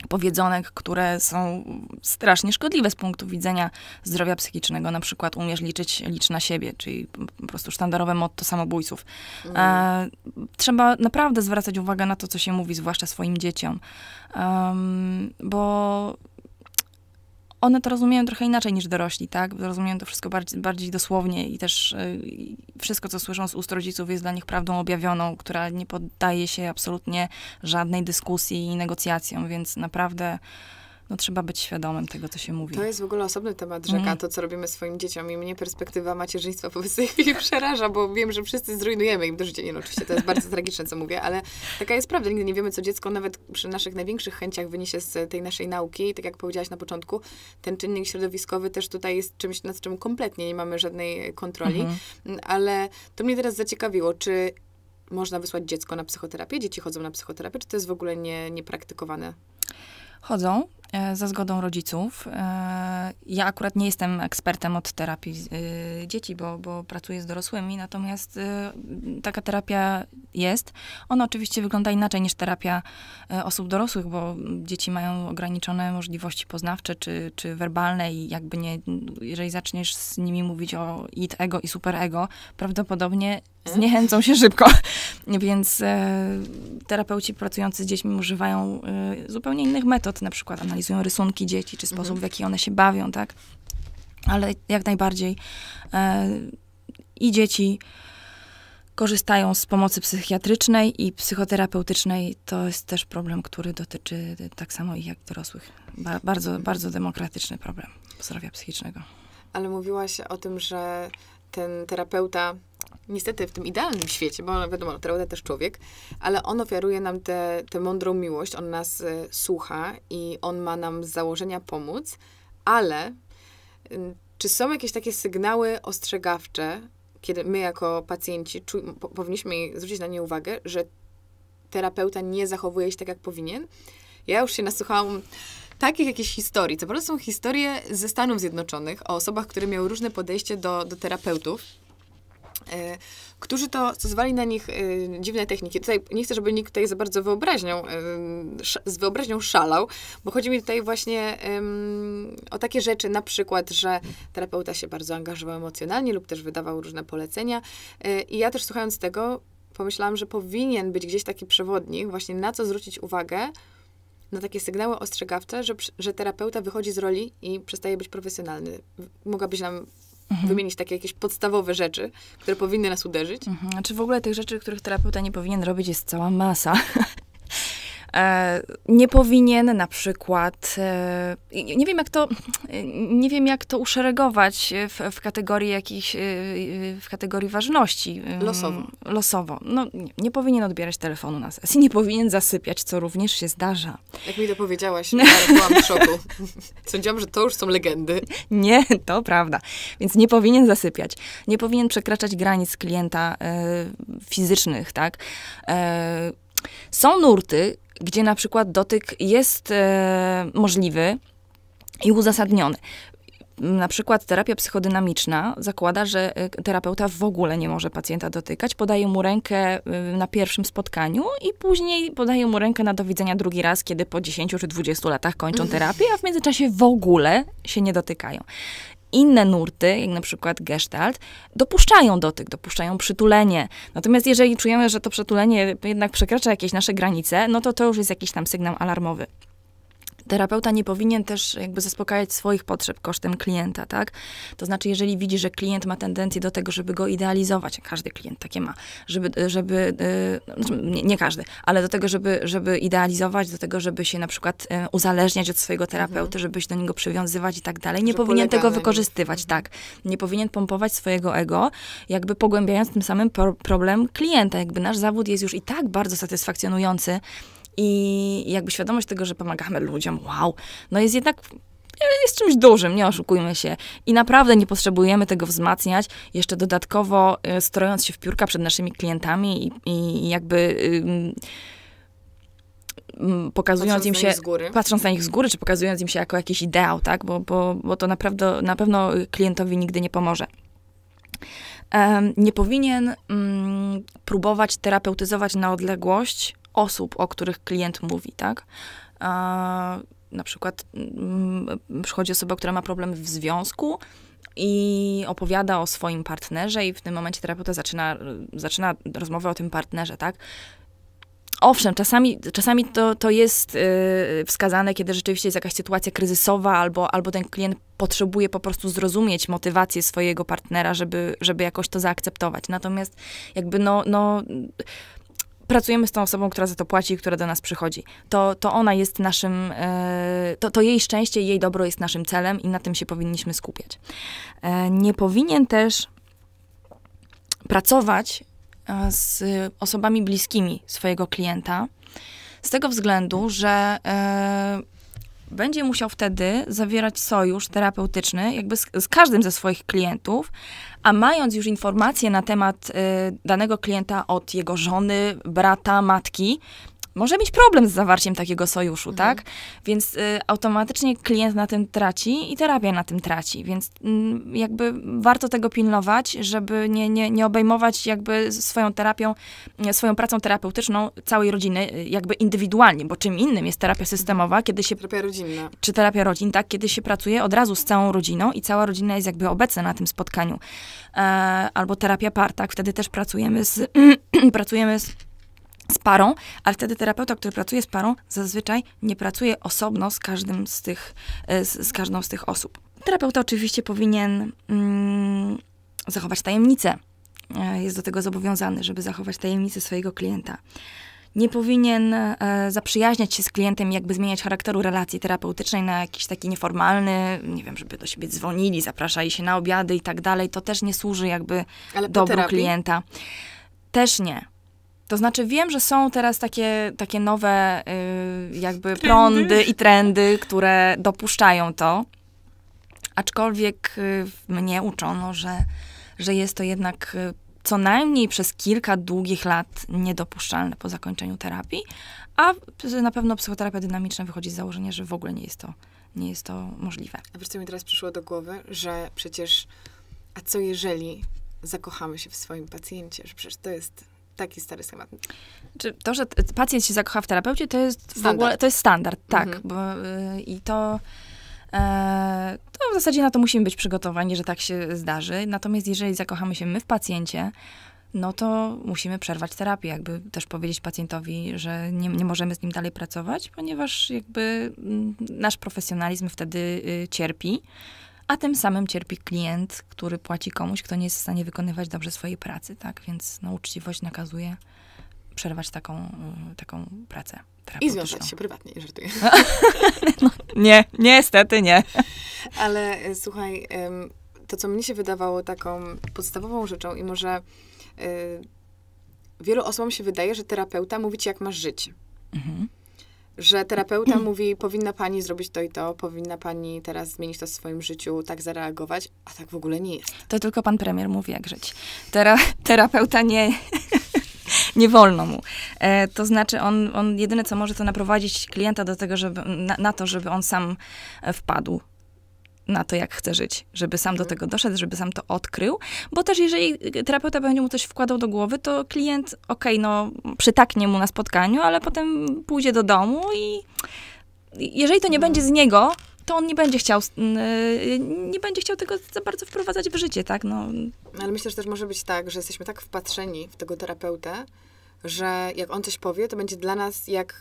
powiedzonek, które są strasznie szkodliwe z punktu widzenia zdrowia psychicznego. Na przykład umiesz liczyć, licz na siebie, czyli po prostu sztandarowe motto samobójców. Mm. E, trzeba naprawdę zwracać uwagę na to, co się mówi, zwłaszcza swoim dzieciom. Um, bo one to rozumieją trochę inaczej niż dorośli, tak? Rozumieją to wszystko bardziej, bardziej dosłownie i też y, wszystko, co słyszą z ust rodziców, jest dla nich prawdą objawioną, która nie poddaje się absolutnie żadnej dyskusji i negocjacjom, więc naprawdę no, trzeba być świadomym tego, co się mówi. To jest w ogóle osobny temat rzeka, mm. to co robimy swoim dzieciom i mnie perspektywa macierzyństwa po tej chwili [laughs] przeraża, bo wiem, że wszyscy zrujnujemy im do życia. Nie no, oczywiście to jest bardzo tragiczne, co mówię, ale taka jest prawda. Nigdy nie wiemy, co dziecko nawet przy naszych największych chęciach wyniesie z tej naszej nauki. I tak jak powiedziałaś na początku, ten czynnik środowiskowy też tutaj jest czymś, nad czym kompletnie nie mamy żadnej kontroli. Mhm. Mm, ale to mnie teraz zaciekawiło, czy można wysłać dziecko na psychoterapię? Dzieci chodzą na psychoterapię, czy to jest w ogóle nie, niepraktykowane? Chodzą. E, za zgodą rodziców. E, ja akurat nie jestem ekspertem od terapii e, dzieci, bo, bo pracuję z dorosłymi, natomiast taka terapia jest. Ona oczywiście wygląda inaczej niż terapia osób dorosłych, bo dzieci mają ograniczone możliwości poznawcze czy, czy werbalne i jakby nie, jeżeli zaczniesz z nimi mówić o it ego i super ego, prawdopodobnie hmm? zniechęcą się szybko. [laughs] Więc terapeuci pracujący z dziećmi używają zupełnie innych metod, na przykład analizują rysunki dzieci, czy sposób, mhm. w jaki one się bawią, tak? Ale jak najbardziej e, i dzieci korzystają z pomocy psychiatrycznej i psychoterapeutycznej. To jest też problem, który dotyczy tak samo ich jak dorosłych. Ba bardzo, mhm. bardzo demokratyczny problem zdrowia psychicznego. Ale mówiłaś o tym, że ten terapeuta niestety w tym idealnym świecie, bo wiadomo, no, terapeuta też człowiek, ale on ofiaruje nam tę mądrą miłość, on nas y, słucha i on ma nam z założenia pomóc, ale y, czy są jakieś takie sygnały ostrzegawcze, kiedy my jako pacjenci czu- po- powinniśmy zwrócić na nie uwagę, że terapeuta nie zachowuje się tak, jak powinien? Ja już się nasłuchałam takich jakichś historii. Co prostu są historie ze Stanów Zjednoczonych o osobach, które miały różne podejście do, do terapeutów. Y, którzy to stosowali na nich y, dziwne techniki. Tutaj nie chcę, żeby nikt tutaj za bardzo wyobraźnią, y, z wyobraźnią szalał, bo chodzi mi tutaj właśnie o takie rzeczy, na przykład, że terapeuta się bardzo angażował emocjonalnie lub też wydawał różne polecenia. I ja też słuchając tego, pomyślałam, że powinien być gdzieś taki przewodnik, właśnie na co zwrócić uwagę, na takie sygnały ostrzegawcze, że, że terapeuta wychodzi z roli i przestaje być profesjonalny. Mogłabyś nam mhm. wymienić takie jakieś podstawowe rzeczy, które powinny nas uderzyć. Mhm. Czy znaczy w ogóle tych rzeczy, których terapeuta nie powinien robić, jest cała masa. [laughs] E, nie powinien na przykład, e, nie wiem jak to, nie wiem jak to uszeregować w, w kategorii jakichś, e, w kategorii ważności. Losowo. Losowo. No, nie, nie, powinien odbierać telefonu na sesji, nie powinien zasypiać, co również się zdarza. Jak mi to powiedziałaś, no. ja byłam w szoku. [laughs] Sądziłam, że to już są legendy. Nie, to prawda. Więc nie powinien zasypiać. Nie powinien przekraczać granic klienta fizycznych, tak? są nurty, gdzie na przykład dotyk jest e, możliwy i uzasadniony. Na przykład terapia psychodynamiczna zakłada, że e, terapeuta w ogóle nie może pacjenta dotykać, podaje mu rękę e, na pierwszym spotkaniu i później podaje mu rękę na do widzenia drugi raz, kiedy po 10 czy 20 latach kończą mhm. terapię, a w międzyczasie w ogóle się nie dotykają inne nurty, jak na przykład gestalt, dopuszczają dotyk, dopuszczają przytulenie. Natomiast jeżeli czujemy, że to przytulenie jednak przekracza jakieś nasze granice, no to to już jest jakiś tam sygnał alarmowy. Terapeuta nie powinien też jakby zaspokajać swoich potrzeb kosztem klienta, tak? To znaczy, jeżeli widzi, że klient ma tendencję do tego, żeby go idealizować, każdy klient takie ma, żeby, żeby e, znaczy, nie, nie każdy, ale do tego, żeby, żeby idealizować, do tego, żeby się na przykład e, uzależniać od swojego terapeuty, mhm. żeby się do niego przywiązywać i tak dalej, nie że powinien tego wykorzystywać, nie. Mhm. tak. Nie powinien pompować swojego ego, jakby pogłębiając tym samym pro problem klienta. Jakby nasz zawód jest już i tak bardzo satysfakcjonujący, i jakby świadomość tego, że pomagamy ludziom, wow, no jest jednak e, jest czymś dużym, nie oszukujmy się. I naprawdę nie potrzebujemy tego wzmacniać, jeszcze dodatkowo e, strojąc się w piórka przed naszymi klientami i, i jakby. pokazując patrząc im się, patrząc na nich z góry, czy pokazując im się jako jakiś ideał, tak? Bo, bo, bo to naprawdę, na pewno klientowi nigdy nie pomoże. Um, nie powinien um, próbować terapeutyzować na odległość osób, o których klient mówi, tak? A, na przykład m, mm, przychodzi osoba, która ma problem w związku i opowiada o swoim partnerze i w tym momencie terapeuta zaczyna, zaczyna rozmowę o tym partnerze, tak? Owszem, czasami, czasami to, to jest yy, wskazane, kiedy rzeczywiście jest jakaś sytuacja kryzysowa, albo, albo ten klient potrzebuje po prostu zrozumieć motywację swojego partnera, żeby, żeby jakoś to zaakceptować. Natomiast jakby no, no pracujemy z tą osobą, która za to płaci, i która do nas przychodzi. To, to ona jest naszym, e, to, to jej szczęście i jej dobro jest naszym celem i na tym się powinniśmy skupiać. E, nie powinien też pracować e, z osobami bliskimi swojego klienta, z tego względu, że będzie musiał wtedy zawierać sojusz terapeutyczny jakby z, z każdym ze swoich klientów, a mając już informacje na temat y, danego klienta od jego żony, brata, matki, może mieć problem z zawarciem takiego sojuszu, mhm. tak? Więc y, automatycznie klient na tym traci i terapia na tym traci, więc y, jakby warto tego pilnować, żeby nie, nie, nie obejmować jakby swoją terapią, y, swoją pracą terapeutyczną całej rodziny y, jakby indywidualnie, bo czym innym jest terapia systemowa, kiedy się... Terapia rodzinna. Czy terapia rodzin, tak? Kiedy się pracuje od razu z całą rodziną i cała rodzina jest jakby obecna na tym spotkaniu. E, albo terapia par, tak? Wtedy też pracujemy z... [clears throat] pracujemy z z parą, ale wtedy terapeuta, który pracuje z parą, zazwyczaj nie pracuje osobno z każdym z tych, e, z, z każdą z tych osób. Terapeuta oczywiście powinien mm, zachować tajemnicę. E, jest do tego zobowiązany, żeby zachować tajemnicę swojego klienta. Nie powinien e, zaprzyjaźniać się z klientem, jakby zmieniać charakteru relacji terapeutycznej na jakiś taki nieformalny, nie wiem, żeby do siebie dzwonili, zapraszali się na obiady i tak dalej. To też nie służy jakby dobru terapii? klienta. Też nie to znaczy wiem, że są teraz takie, takie nowe y, jakby trendy. prądy i trendy, które dopuszczają to. Aczkolwiek y, mnie uczono, że, że jest to jednak y, co najmniej przez kilka długich lat niedopuszczalne po zakończeniu terapii, a na pewno psychoterapia dynamiczna wychodzi z założenia, że w ogóle nie jest to, nie jest to możliwe. A wiesz, co mi teraz przyszło do głowy, że przecież, a co jeżeli zakochamy się w swoim pacjencie, że przecież to jest taki stary schemat. Czy to, że pacjent się zakocha w terapeucie, to jest standard. w ogóle, to jest standard, tak. Mhm. Bo, y, I to, e, to w zasadzie na to musimy być przygotowani, że tak się zdarzy. Natomiast jeżeli zakochamy się my w pacjencie, no to musimy przerwać terapię, jakby też powiedzieć pacjentowi, że nie, nie możemy z nim dalej pracować, ponieważ jakby mm, nasz profesjonalizm wtedy y, cierpi a tym samym cierpi klient, który płaci komuś, kto nie jest w stanie wykonywać dobrze swojej pracy, tak? Więc no, uczciwość nakazuje przerwać taką, y, taką pracę. I związać się prywatnie, żartuję. [laughs] no, nie, niestety nie. Ale y, słuchaj, to co mnie się wydawało taką podstawową rzeczą i może y, wielu osobom się wydaje, że terapeuta mówi ci, jak masz żyć. Mhm że terapeuta mówi, powinna pani zrobić to i to, powinna pani teraz zmienić to w swoim życiu, tak zareagować, a tak w ogóle nie jest. To tylko pan premier mówi, jak żyć. Tera terapeuta nie, [laughs] nie wolno mu. E, to znaczy, on, on jedyne co może, to naprowadzić klienta do tego, żeby, na, na to, żeby on sam e, wpadł na to, jak chce żyć, żeby sam do mhm. tego doszedł, żeby sam to odkrył, bo też jeżeli terapeuta będzie mu coś wkładał do głowy, to klient, okej, okay, no przytaknie mu na spotkaniu, ale potem pójdzie do domu i jeżeli to nie mhm. będzie z niego, to on nie będzie chciał, mm, y, nie będzie chciał tego za bardzo wprowadzać w życie, tak? No. Ale myślę, że też może być tak, że jesteśmy tak wpatrzeni w tego terapeutę, że jak on coś powie, to będzie dla nas jak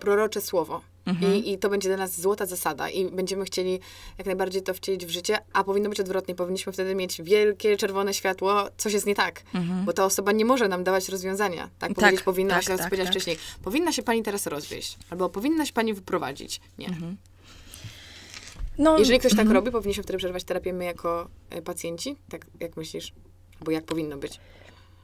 prorocze słowo. Mhm. I, I to będzie dla nas złota zasada i będziemy chcieli jak najbardziej to wcielić w życie, a powinno być odwrotnie. Powinniśmy wtedy mieć wielkie czerwone światło, coś jest nie tak, mhm. bo ta osoba nie może nam dawać rozwiązania. Tak, tak powiedzieć powinna tak, się tak, tak. wcześniej. Powinna się pani teraz rozwieść, albo powinna się pani wyprowadzić. Nie. Mhm. No, Jeżeli ktoś tak mhm. robi, powinniśmy wtedy przerwać terapię my jako e, pacjenci? Tak jak myślisz? Bo jak powinno być?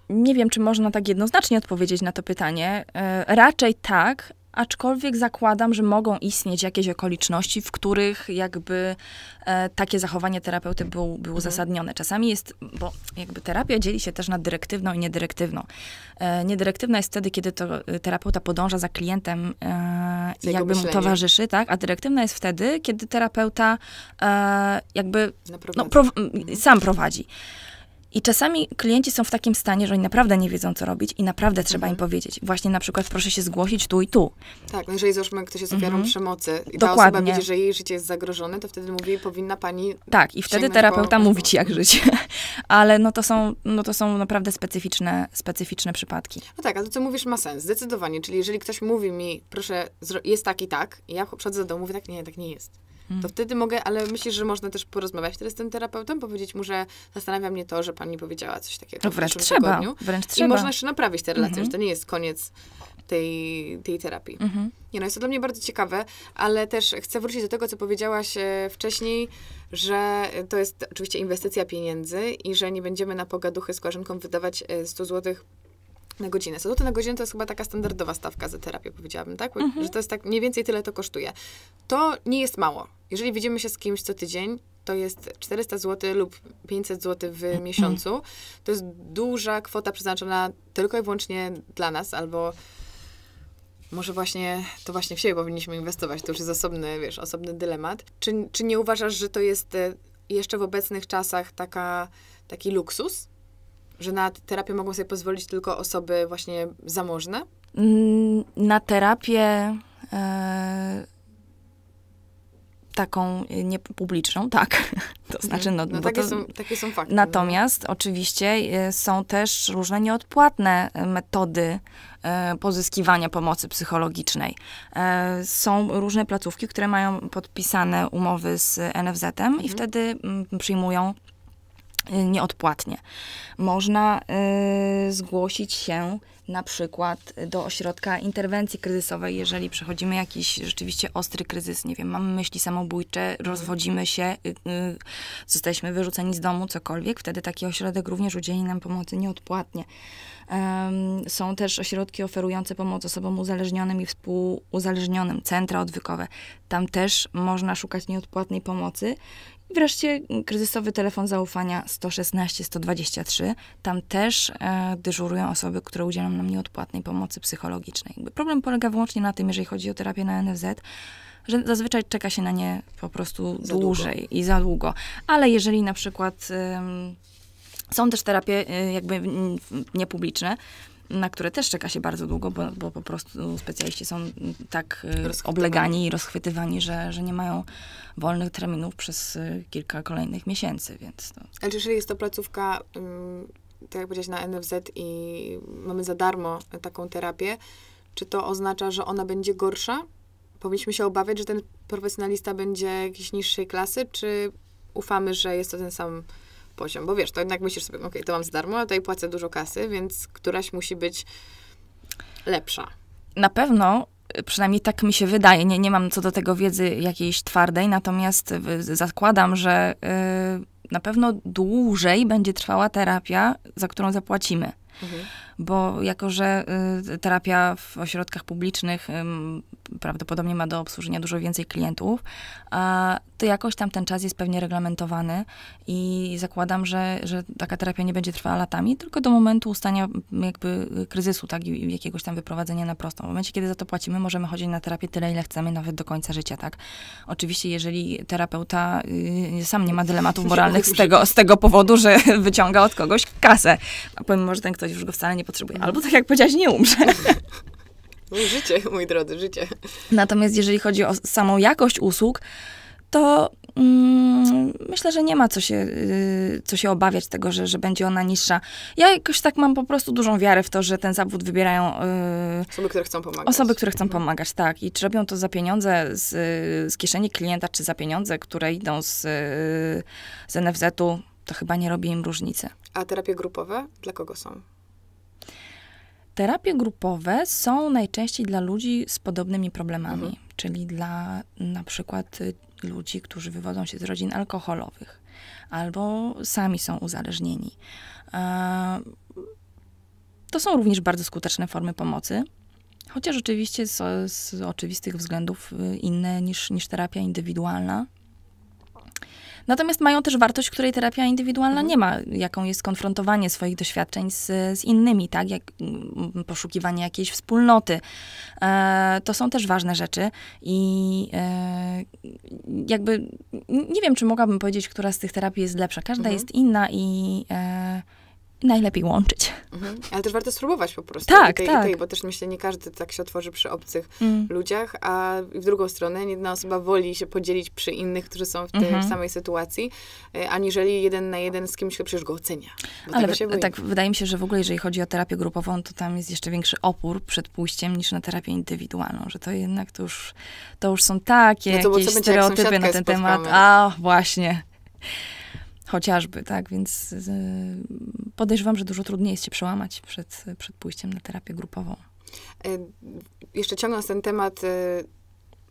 Nie wiem, czy można tak jednoznacznie odpowiedzieć na to pytanie. E, raczej tak, aczkolwiek zakładam, że mogą istnieć jakieś okoliczności, w których jakby e, takie zachowanie terapeuty był, było mhm. zasadnione. Czasami jest, bo jakby terapia dzieli się też na dyrektywną i niedyrektywną. E, niedyrektywna jest wtedy, kiedy to e, terapeuta podąża za klientem e, i jakby mu towarzyszy, tak? A dyrektywna jest wtedy, kiedy terapeuta e, jakby no, pro, mhm. sam prowadzi. I czasami klienci są w takim stanie, że oni naprawdę nie wiedzą, co robić i naprawdę trzeba mhm. im powiedzieć. Właśnie na przykład proszę się zgłosić tu i tu. Tak, no jeżeli załóżmy ktoś jest ofiarą mhm. przemocy i Dokładnie. ta osoba że jej życie jest zagrożone, to wtedy mówi, powinna pani Tak, i wtedy terapeuta po... mówi ci, jak żyć. [laughs] ale no to, są, no to są naprawdę specyficzne, specyficzne przypadki. No tak, a to, co mówisz, ma sens, zdecydowanie. Czyli jeżeli ktoś mówi mi, proszę, jest tak i tak, i ja przychodzę do domu, mówię, tak nie, tak nie jest. Hmm. to wtedy mogę, ale myślisz, że można też porozmawiać teraz z tym terapeutą, powiedzieć mu, że zastanawia mnie to, że pani powiedziała coś takiego. No wręcz trzeba, tygodniu. wręcz trzeba. I można jeszcze naprawić te relacje, mhm. że to nie jest koniec tej, tej terapii. Mhm. Nie no, jest to dla mnie bardzo ciekawe, ale też chcę wrócić do tego, co powiedziałaś e, wcześniej, że to jest oczywiście inwestycja pieniędzy i że nie będziemy na pogaduchy z koleżanką wydawać 100 e, złotych na godzinę. Co zł na godzinę to jest chyba taka standardowa stawka za terapię, powiedziałabym, tak? Mhm. Że to jest tak, mniej więcej tyle to kosztuje. To nie jest mało. Jeżeli widzimy się z kimś co tydzień, to jest 400 zł lub 500 zł w mhm. miesiącu. To jest duża kwota przeznaczona tylko i wyłącznie dla nas, albo może właśnie to właśnie w siebie powinniśmy inwestować. To już jest osobny, wiesz, osobny dylemat. Czy, czy nie uważasz, że to jest e, jeszcze w obecnych czasach taka, taki luksus? Że na terapię mogą sobie pozwolić tylko osoby właśnie zamożne? Mm, na terapię e, taką e, niepubliczną, tak. [laughs] To znaczy, mhm. no, no takie, to, są, takie są fakty. No. Natomiast no. oczywiście e, są też różne nieodpłatne e, metody pozyskiwania pomocy psychologicznej. Są różne placówki, które mają podpisane umowy z NFZ-em mhm. i wtedy mm, przyjmują Y, nieodpłatnie. Można y, zgłosić się na przykład do ośrodka interwencji kryzysowej, jeżeli przechodzimy jakiś rzeczywiście ostry kryzys, nie wiem, mamy myśli samobójcze, rozwodzimy się, y, y zostaliśmy wyrzuceni z domu, cokolwiek, wtedy taki ośrodek również udzieli nam pomocy nieodpłatnie. są też ośrodki oferujące pomoc osobom uzależnionym i współuzależnionym, centra odwykowe. Tam też można szukać nieodpłatnej pomocy i wreszcie kryzysowy telefon zaufania 116 123. Tam też e, dyżurują osoby, które udzielą nam nieodpłatnej pomocy psychologicznej. Jakby problem polega wyłącznie na tym, jeżeli chodzi o terapię na NFZ, że zazwyczaj czeka się na nie po prostu za dłużej długo. i za długo. Ale jeżeli na przykład. są też terapie e, jakby niepubliczne, na które też czeka się bardzo długo, bo, bo po prostu specjaliści są tak y, oblegani i rozchwytywani, że, że nie mają wolnych terminów przez y, kilka kolejnych miesięcy, więc... To... czy jeżeli jest to placówka... Y, tak jak powiedziałeś, na NFZ i mamy za darmo taką terapię, czy to oznacza, że ona będzie gorsza? Powinniśmy się obawiać, że ten profesjonalista będzie jakiejś niższej klasy, czy ufamy, że jest to ten sam poziom, bo wiesz, to jednak myślisz sobie, okej, okay, to mam za darmo, a tutaj płacę dużo kasy, więc któraś musi być lepsza. Na pewno y, przynajmniej tak mi się wydaje. Nie, nie mam co do tego wiedzy jakiejś twardej, natomiast zakładam, że yy, na pewno dłużej będzie trwała terapia, za którą zapłacimy. Mhm bo jako, że y, terapia w ośrodkach publicznych prawdopodobnie ma do obsłużenia dużo więcej klientów, to jakoś tam ten czas jest pewnie reglamentowany i zakładam, że, że taka terapia nie będzie trwała latami, tylko do momentu ustania jakby y, kryzysu, tak, i jakiegoś tam wyprowadzenia na prostą. W momencie, kiedy za to płacimy, możemy chodzić na terapię tyle, ile chcemy, nawet do końca życia, tak. Oczywiście, jeżeli terapeuta y, sam nie ma dylematów moralnych z tego, z tego powodu, że [laughs] wyciąga od kogoś kasę, a pomimo, że ten ktoś już go wcale nie potrzebuję. Albo tak jak powiedziałaś, nie umrze. [laughs] Życie, mój drodzy, życie. Natomiast jeżeli chodzi o samą jakość usług, to mm, myślę, że nie ma co się, yy, co się obawiać tego, że, że będzie ona niższa. Ja jakoś tak mam po prostu dużą wiarę w to, że ten zawód wybierają yy, osoby, które chcą pomagać. Osoby, które chcą mhm. pomagać, tak. I czy robią to za pieniądze z, z kieszeni klienta, czy za pieniądze, które idą z, z NFZ-u, to chyba nie robi im różnicy. A terapie grupowe dla kogo są? Terapie grupowe są najczęściej dla ludzi z podobnymi problemami, mhm. czyli dla mm, na przykład y, ludzi, którzy wywodzą się z rodzin alkoholowych albo sami są uzależnieni. To są również bardzo skuteczne formy pomocy, chociaż oczywiście z, z oczywistych względów y, inne niż, niż terapia indywidualna. Natomiast mają też wartość, której terapia indywidualna mhm. nie ma, jaką jest konfrontowanie swoich doświadczeń z, z innymi, tak? Jak, mm, poszukiwanie jakiejś wspólnoty. E, to są też ważne rzeczy i e, jakby nie wiem, czy mogłabym powiedzieć, która z tych terapii jest lepsza. Każda mhm. jest inna i e, najlepiej łączyć. Mhm. Ale też warto spróbować po prostu. Tak, I tej, tak. I tej, bo też myślę, nie każdy tak się otworzy przy obcych mm. ludziach, a w drugą stronę jedna osoba woli się podzielić przy innych, którzy są w tej mm -hmm. samej sytuacji, y, aniżeli jeden na jeden z kimś, kto przecież go ocenia. Ale w, tak, wydaje mi się, że w ogóle jeżeli chodzi o terapię grupową, to tam jest jeszcze większy opór przed pójściem niż na terapię indywidualną, że to jednak to już, to już są takie no to, jakieś będzie, stereotypy na ten temat. A, właśnie. Chociażby, tak, więc y, podejrzewam, że dużo trudniej jest się przełamać przed, przed pójściem na terapię grupową. E, jeszcze ciągnąc ten temat y,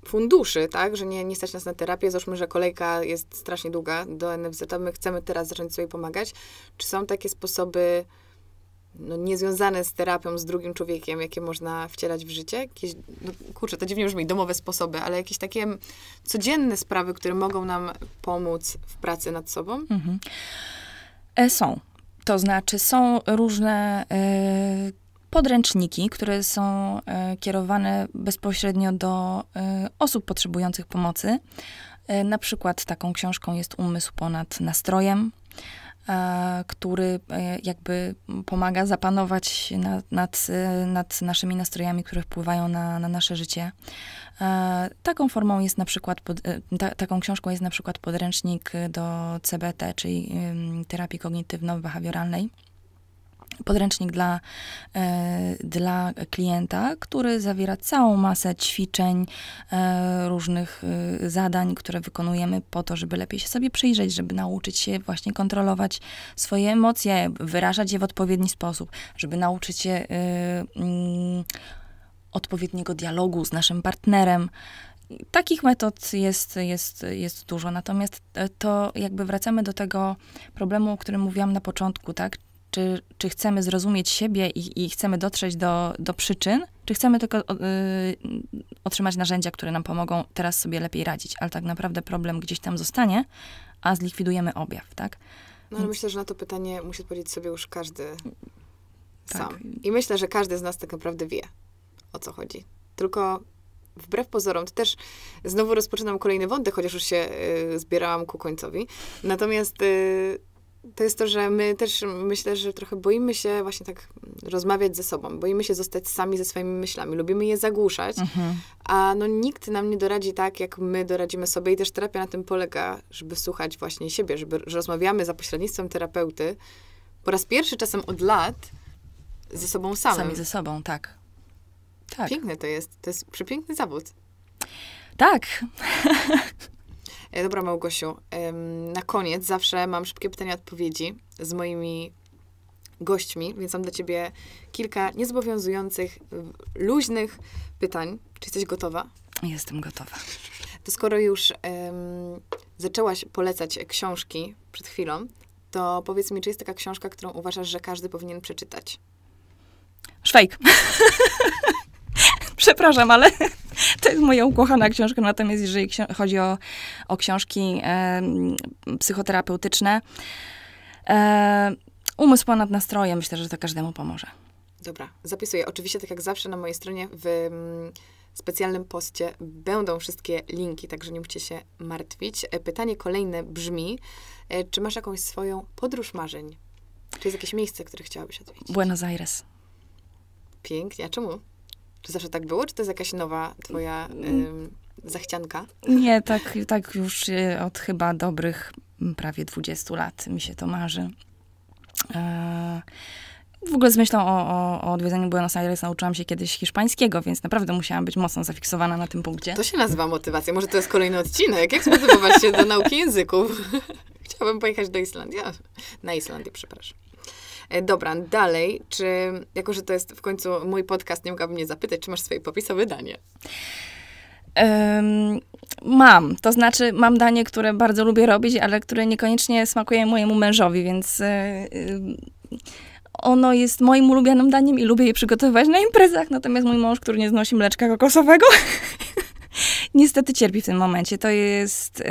funduszy, tak, że nie, nie stać nas na terapię, załóżmy, że kolejka jest strasznie długa do NFZ, my chcemy teraz zacząć sobie pomagać. Czy są takie sposoby no, niezwiązane z terapią, z drugim człowiekiem, jakie można wcielać w życie. Jakieś, no, kurczę, to dziwnie brzmi, domowe sposoby, ale jakieś takie codzienne sprawy, które mogą nam pomóc w pracy nad sobą? Mhm. E, są. To znaczy, są różne e, podręczniki, które są e, kierowane bezpośrednio do e, osób potrzebujących pomocy. Na przykład taką książką jest Umysł ponad nastrojem E, który e, jakby pomaga zapanować nad, nad, nad naszymi nastrojami, które wpływają na, na nasze życie. E, taką formą jest na przykład, pod, ta, taką książką jest na przykład podręcznik do CBT, czyli terapii kognitywno-behawioralnej podręcznik dla, e, dla klienta, który zawiera całą masę ćwiczeń, e, różnych e, zadań, które wykonujemy po to, żeby lepiej się sobie przyjrzeć, żeby nauczyć się właśnie kontrolować swoje emocje, wyrażać je w odpowiedni sposób, żeby nauczyć się mm, odpowiedniego dialogu z naszym partnerem. Takich metod jest, jest, jest dużo, natomiast to jakby wracamy do tego problemu, o którym mówiłam na początku, tak? czy, czy chcemy zrozumieć siebie i, i chcemy dotrzeć do, do przyczyn, czy chcemy tylko y, otrzymać narzędzia, które nam pomogą teraz sobie lepiej radzić, ale tak naprawdę problem gdzieś tam zostanie, a zlikwidujemy objaw, tak? No ale myślę, że na to pytanie musi odpowiedzieć sobie już każdy tak. sam. I myślę, że każdy z nas tak naprawdę wie, o co chodzi. Tylko wbrew pozorom, to też znowu rozpoczynam kolejny wątek, chociaż już się y, zbierałam ku końcowi. Natomiast y, to jest to, że my też myślę, że trochę boimy się właśnie tak rozmawiać ze sobą, boimy się zostać sami ze swoimi myślami, lubimy je zagłuszać, mhm. a no nikt nam nie doradzi tak, jak my doradzimy sobie i też terapia na tym polega, żeby słuchać właśnie siebie, żeby, rozmawiamy za pośrednictwem terapeuty po raz pierwszy czasem od lat ze sobą samym. Sami ze sobą, tak. tak. Piękne to jest, to jest przepiękny zawód. Tak. [laughs] E, dobra, Małgosiu, na koniec zawsze mam szybkie pytania-odpowiedzi z moimi gośćmi, więc mam dla ciebie kilka niezobowiązujących, luźnych pytań. Czy jesteś gotowa? Jestem gotowa. To skoro już um, zaczęłaś polecać książki przed chwilą, to powiedz mi, czy jest taka książka, którą uważasz, że każdy powinien przeczytać? Szwajk. [laughs] Przepraszam, ale [laughs] to jest moja ukochana książka. Natomiast jeżeli chodzi o, o książki e, psychoterapeutyczne, e, umysł ponad nastrojem, myślę, że to każdemu pomoże. Dobra, zapisuję. Oczywiście, tak jak zawsze, na mojej stronie w mm, specjalnym poście będą wszystkie linki, także nie musicie się martwić. E, pytanie kolejne brzmi, e, czy masz jakąś swoją podróż marzeń? Czy jest jakieś miejsce, które chciałabyś odwiedzić? Buenos Aires. Pięknie, a czemu? Czy zawsze tak było? Czy to jest jakaś nowa twoja zachcianka? Nie, tak, tak już e, od chyba dobrych prawie 20 lat mi się to marzy. E, w ogóle z myślą o, o, o odwiedzeniu Buenos Aires nauczyłam się kiedyś hiszpańskiego, więc naprawdę musiałam być mocno zafiksowana na tym punkcie. To się nazywa motywacja. Może to jest kolejny odcinek. Jak zmotywować się do nauki języków? [laughs] Chciałabym pojechać do Islandii. Na Islandię, przepraszam. E, dobra, dalej, czy jako, że to jest w końcu mój podcast, nie mogłabym mnie zapytać, czy masz swoje popisowe danie? Um, mam, to znaczy mam danie, które bardzo lubię robić, ale które niekoniecznie smakuje mojemu mężowi, więc e, e, ono jest moim ulubionym daniem i lubię je przygotowywać na imprezach, natomiast mój mąż, który nie znosi mleczka kokosowego, [laughs] niestety cierpi w tym momencie. To jest...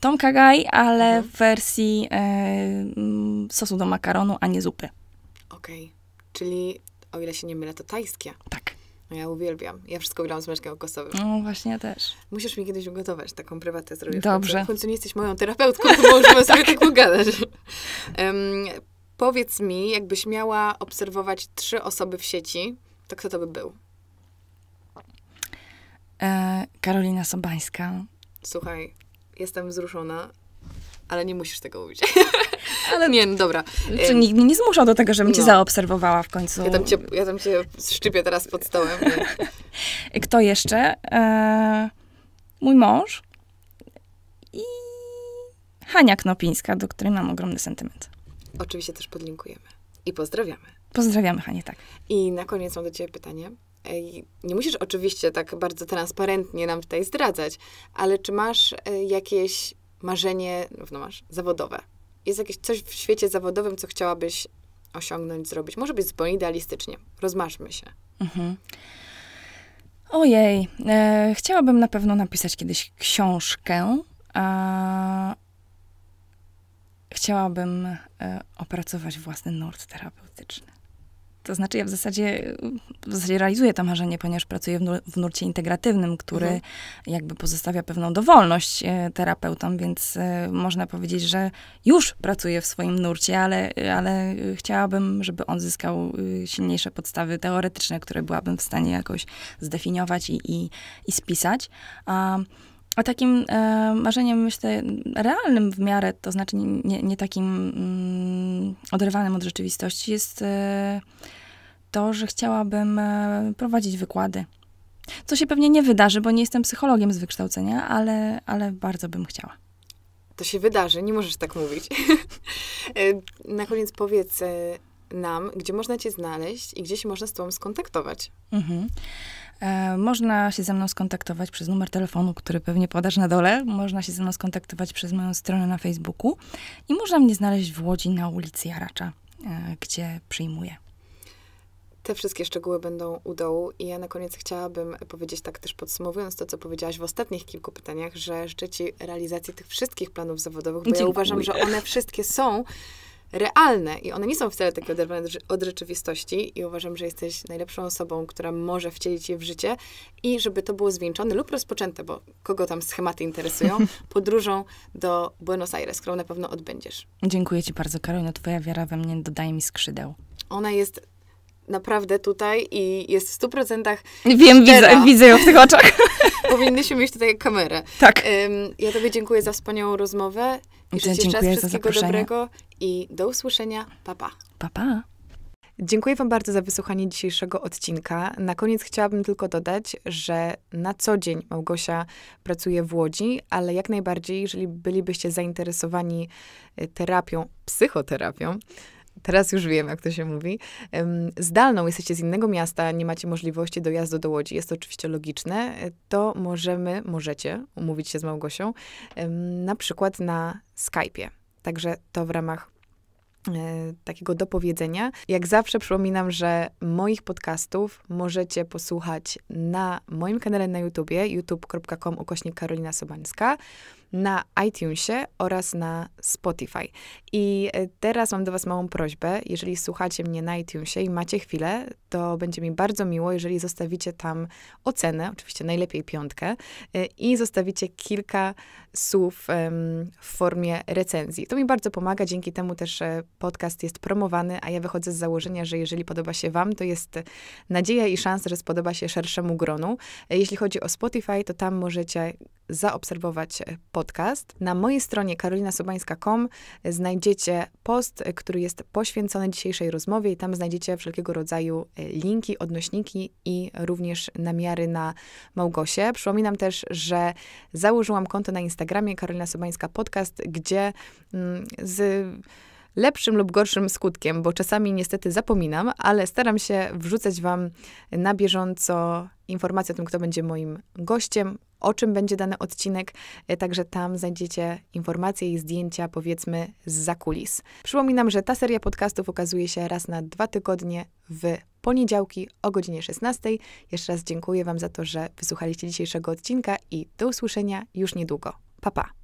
Tom Kagaj, ale mhm. w wersji e, mm, sosu do makaronu, a nie zupy. Okej, okay. czyli o ile się nie mylę, to tajskie. Tak. No ja uwielbiam. Ja wszystko grałam z mleczkiem kokosowym. No właśnie, ja też. Musisz mi kiedyś ugotować, taką prywatę zrobić. Dobrze. W końcu nie jesteś moją terapeutką, to możemy [laughs] sobie tak pogadać. Tak um, powiedz mi, jakbyś miała obserwować trzy osoby w sieci, to kto to by był? E, Karolina Sobańska. Słuchaj, jestem wzruszona, ale nie musisz tego mówić. [laughs] Ale nie, no dobra. Czy znaczy, nikt mnie nie zmuszał do tego, żebym no. cię zaobserwowała w końcu. Ja tam cię, ja tam cię szczypię teraz pod stołem. Nie? [laughs] Kto jeszcze? Eee, mój mąż i Hania Knopińska, do której mam ogromny sentyment. Oczywiście też podlinkujemy. I pozdrawiamy. Pozdrawiamy, Hanie, tak. I na koniec mam do ciebie pytanie. E, nie musisz oczywiście tak bardzo transparentnie nam tutaj zdradzać, ale czy masz e, jakieś marzenie, no, no masz, zawodowe? Jest jakieś coś w świecie zawodowym, co chciałabyś osiągnąć, zrobić? Może być zupełnie idealistycznie. Rozmarzmy się. Mhm. Ojej, e, chciałabym na pewno napisać kiedyś książkę. A... Chciałabym e, opracować własny nurt terapeutyczny. To znaczy ja w zasadzie, w zasadzie realizuję to marzenie, ponieważ pracuję w, nur w nurcie integratywnym, który mhm. jakby pozostawia pewną dowolność e, terapeutom, więc e, można powiedzieć, że już pracuję w swoim nurcie, ale, ale chciałabym, żeby on zyskał e, silniejsze podstawy teoretyczne, które byłabym w stanie jakoś zdefiniować i, i, i spisać. A, a takim e, marzeniem, myślę, realnym w miarę, to znaczy nie, nie takim mm, oderwanym od rzeczywistości, jest e, to, że chciałabym e, prowadzić wykłady. Co się pewnie nie wydarzy, bo nie jestem psychologiem z wykształcenia, ale, ale bardzo bym chciała. To się wydarzy, nie możesz tak mówić. [laughs] E, na koniec powiedz e, nam, gdzie można Cię znaleźć i gdzie się można z Tobą skontaktować. Mhm. można się ze mną skontaktować przez numer telefonu, który pewnie podasz na dole. Można się ze mną skontaktować przez moją stronę na Facebooku i można mnie znaleźć w Łodzi na ulicy Jaracza, gdzie przyjmuję. Te wszystkie szczegóły będą u dołu i ja na koniec chciałabym powiedzieć tak też podsumowując to, co powiedziałaś w ostatnich kilku pytaniach, że życzę Ci realizacji tych wszystkich planów zawodowych, bo Dziękuję. ja uważam, że one wszystkie są realne i one nie są wcale takie oderwane od rzeczywistości i uważam, że jesteś najlepszą osobą, która może wcielić je w życie i żeby to było zwieńczone lub rozpoczęte, bo kogo tam schematy interesują, [laughs] podróżą do Buenos Aires, którą na pewno odbędziesz. Dziękuję Ci bardzo, Karolina. Twoja wiara we mnie dodaje mi skrzydeł. Ona jest naprawdę tutaj i jest w 100%. Wiem, widzę, widzę ją w tych oczach. [laughs] Powinnyśmy mieć tutaj kamerę. Tak. Um, ja Tobie dziękuję za wspaniałą rozmowę. I życzę dziękuję czas wszystkiego za dobrego i do usłyszenia. Papa. Papa. Pa. Dziękuję Wam bardzo za wysłuchanie dzisiejszego odcinka. Na koniec chciałabym tylko dodać, że na co dzień Małgosia pracuje w Łodzi, ale jak najbardziej, jeżeli bylibyście zainteresowani e, terapią, psychoterapią, teraz już wiem, jak to się mówi, zdalną, jesteście z innego miasta, nie macie możliwości dojazdu do Łodzi, jest to oczywiście logiczne, e, to możemy, możecie umówić się z Małgosią na przykład na Skype'ie. Także to w ramach e, takiego dopowiedzenia. Jak zawsze przypominam, że moich podcastów możecie posłuchać na moim kanale na YouTubie youtube.com ukośnik Karolina Sobańska na iTunesie oraz na Spotify. I e, teraz mam do Was małą prośbę. Jeżeli słuchacie mnie na iTunesie i macie chwilę, to będzie mi bardzo miło, jeżeli zostawicie tam ocenę, oczywiście najlepiej piątkę, e, i zostawicie kilka słów w formie recenzji. To mi bardzo pomaga, dzięki temu też e, podcast jest promowany, a ja wychodzę z założenia, że jeżeli podoba się Wam, to jest nadzieja i szansa, że spodoba się szerszemu gronu. Jeśli chodzi o Spotify, to tam możecie zaobserwować podcast podcast. Na mojej stronie karolinasobańska.com znajdziecie post, który jest poświęcony dzisiejszej rozmowie i tam znajdziecie wszelkiego rodzaju e, linki, odnośniki i również namiary na Małgosie. Przypominam też, że założyłam konto na Instagramie Karolina Sobańska Podcast, gdzie mm, z lepszym lub gorszym skutkiem, bo czasami niestety zapominam, ale staram się wrzucać Wam na bieżąco informacje o tym, kto będzie moim gościem o czym będzie dany odcinek, e, także tam znajdziecie informacje i zdjęcia, powiedzmy, z kulis. Przypominam, że ta seria podcastów okazuje się raz na dwa tygodnie w poniedziałki o godzinie 16. Jeszcze raz dziękuję Wam za to, że wysłuchaliście dzisiejszego odcinka i do usłyszenia już niedługo. Pa, pa!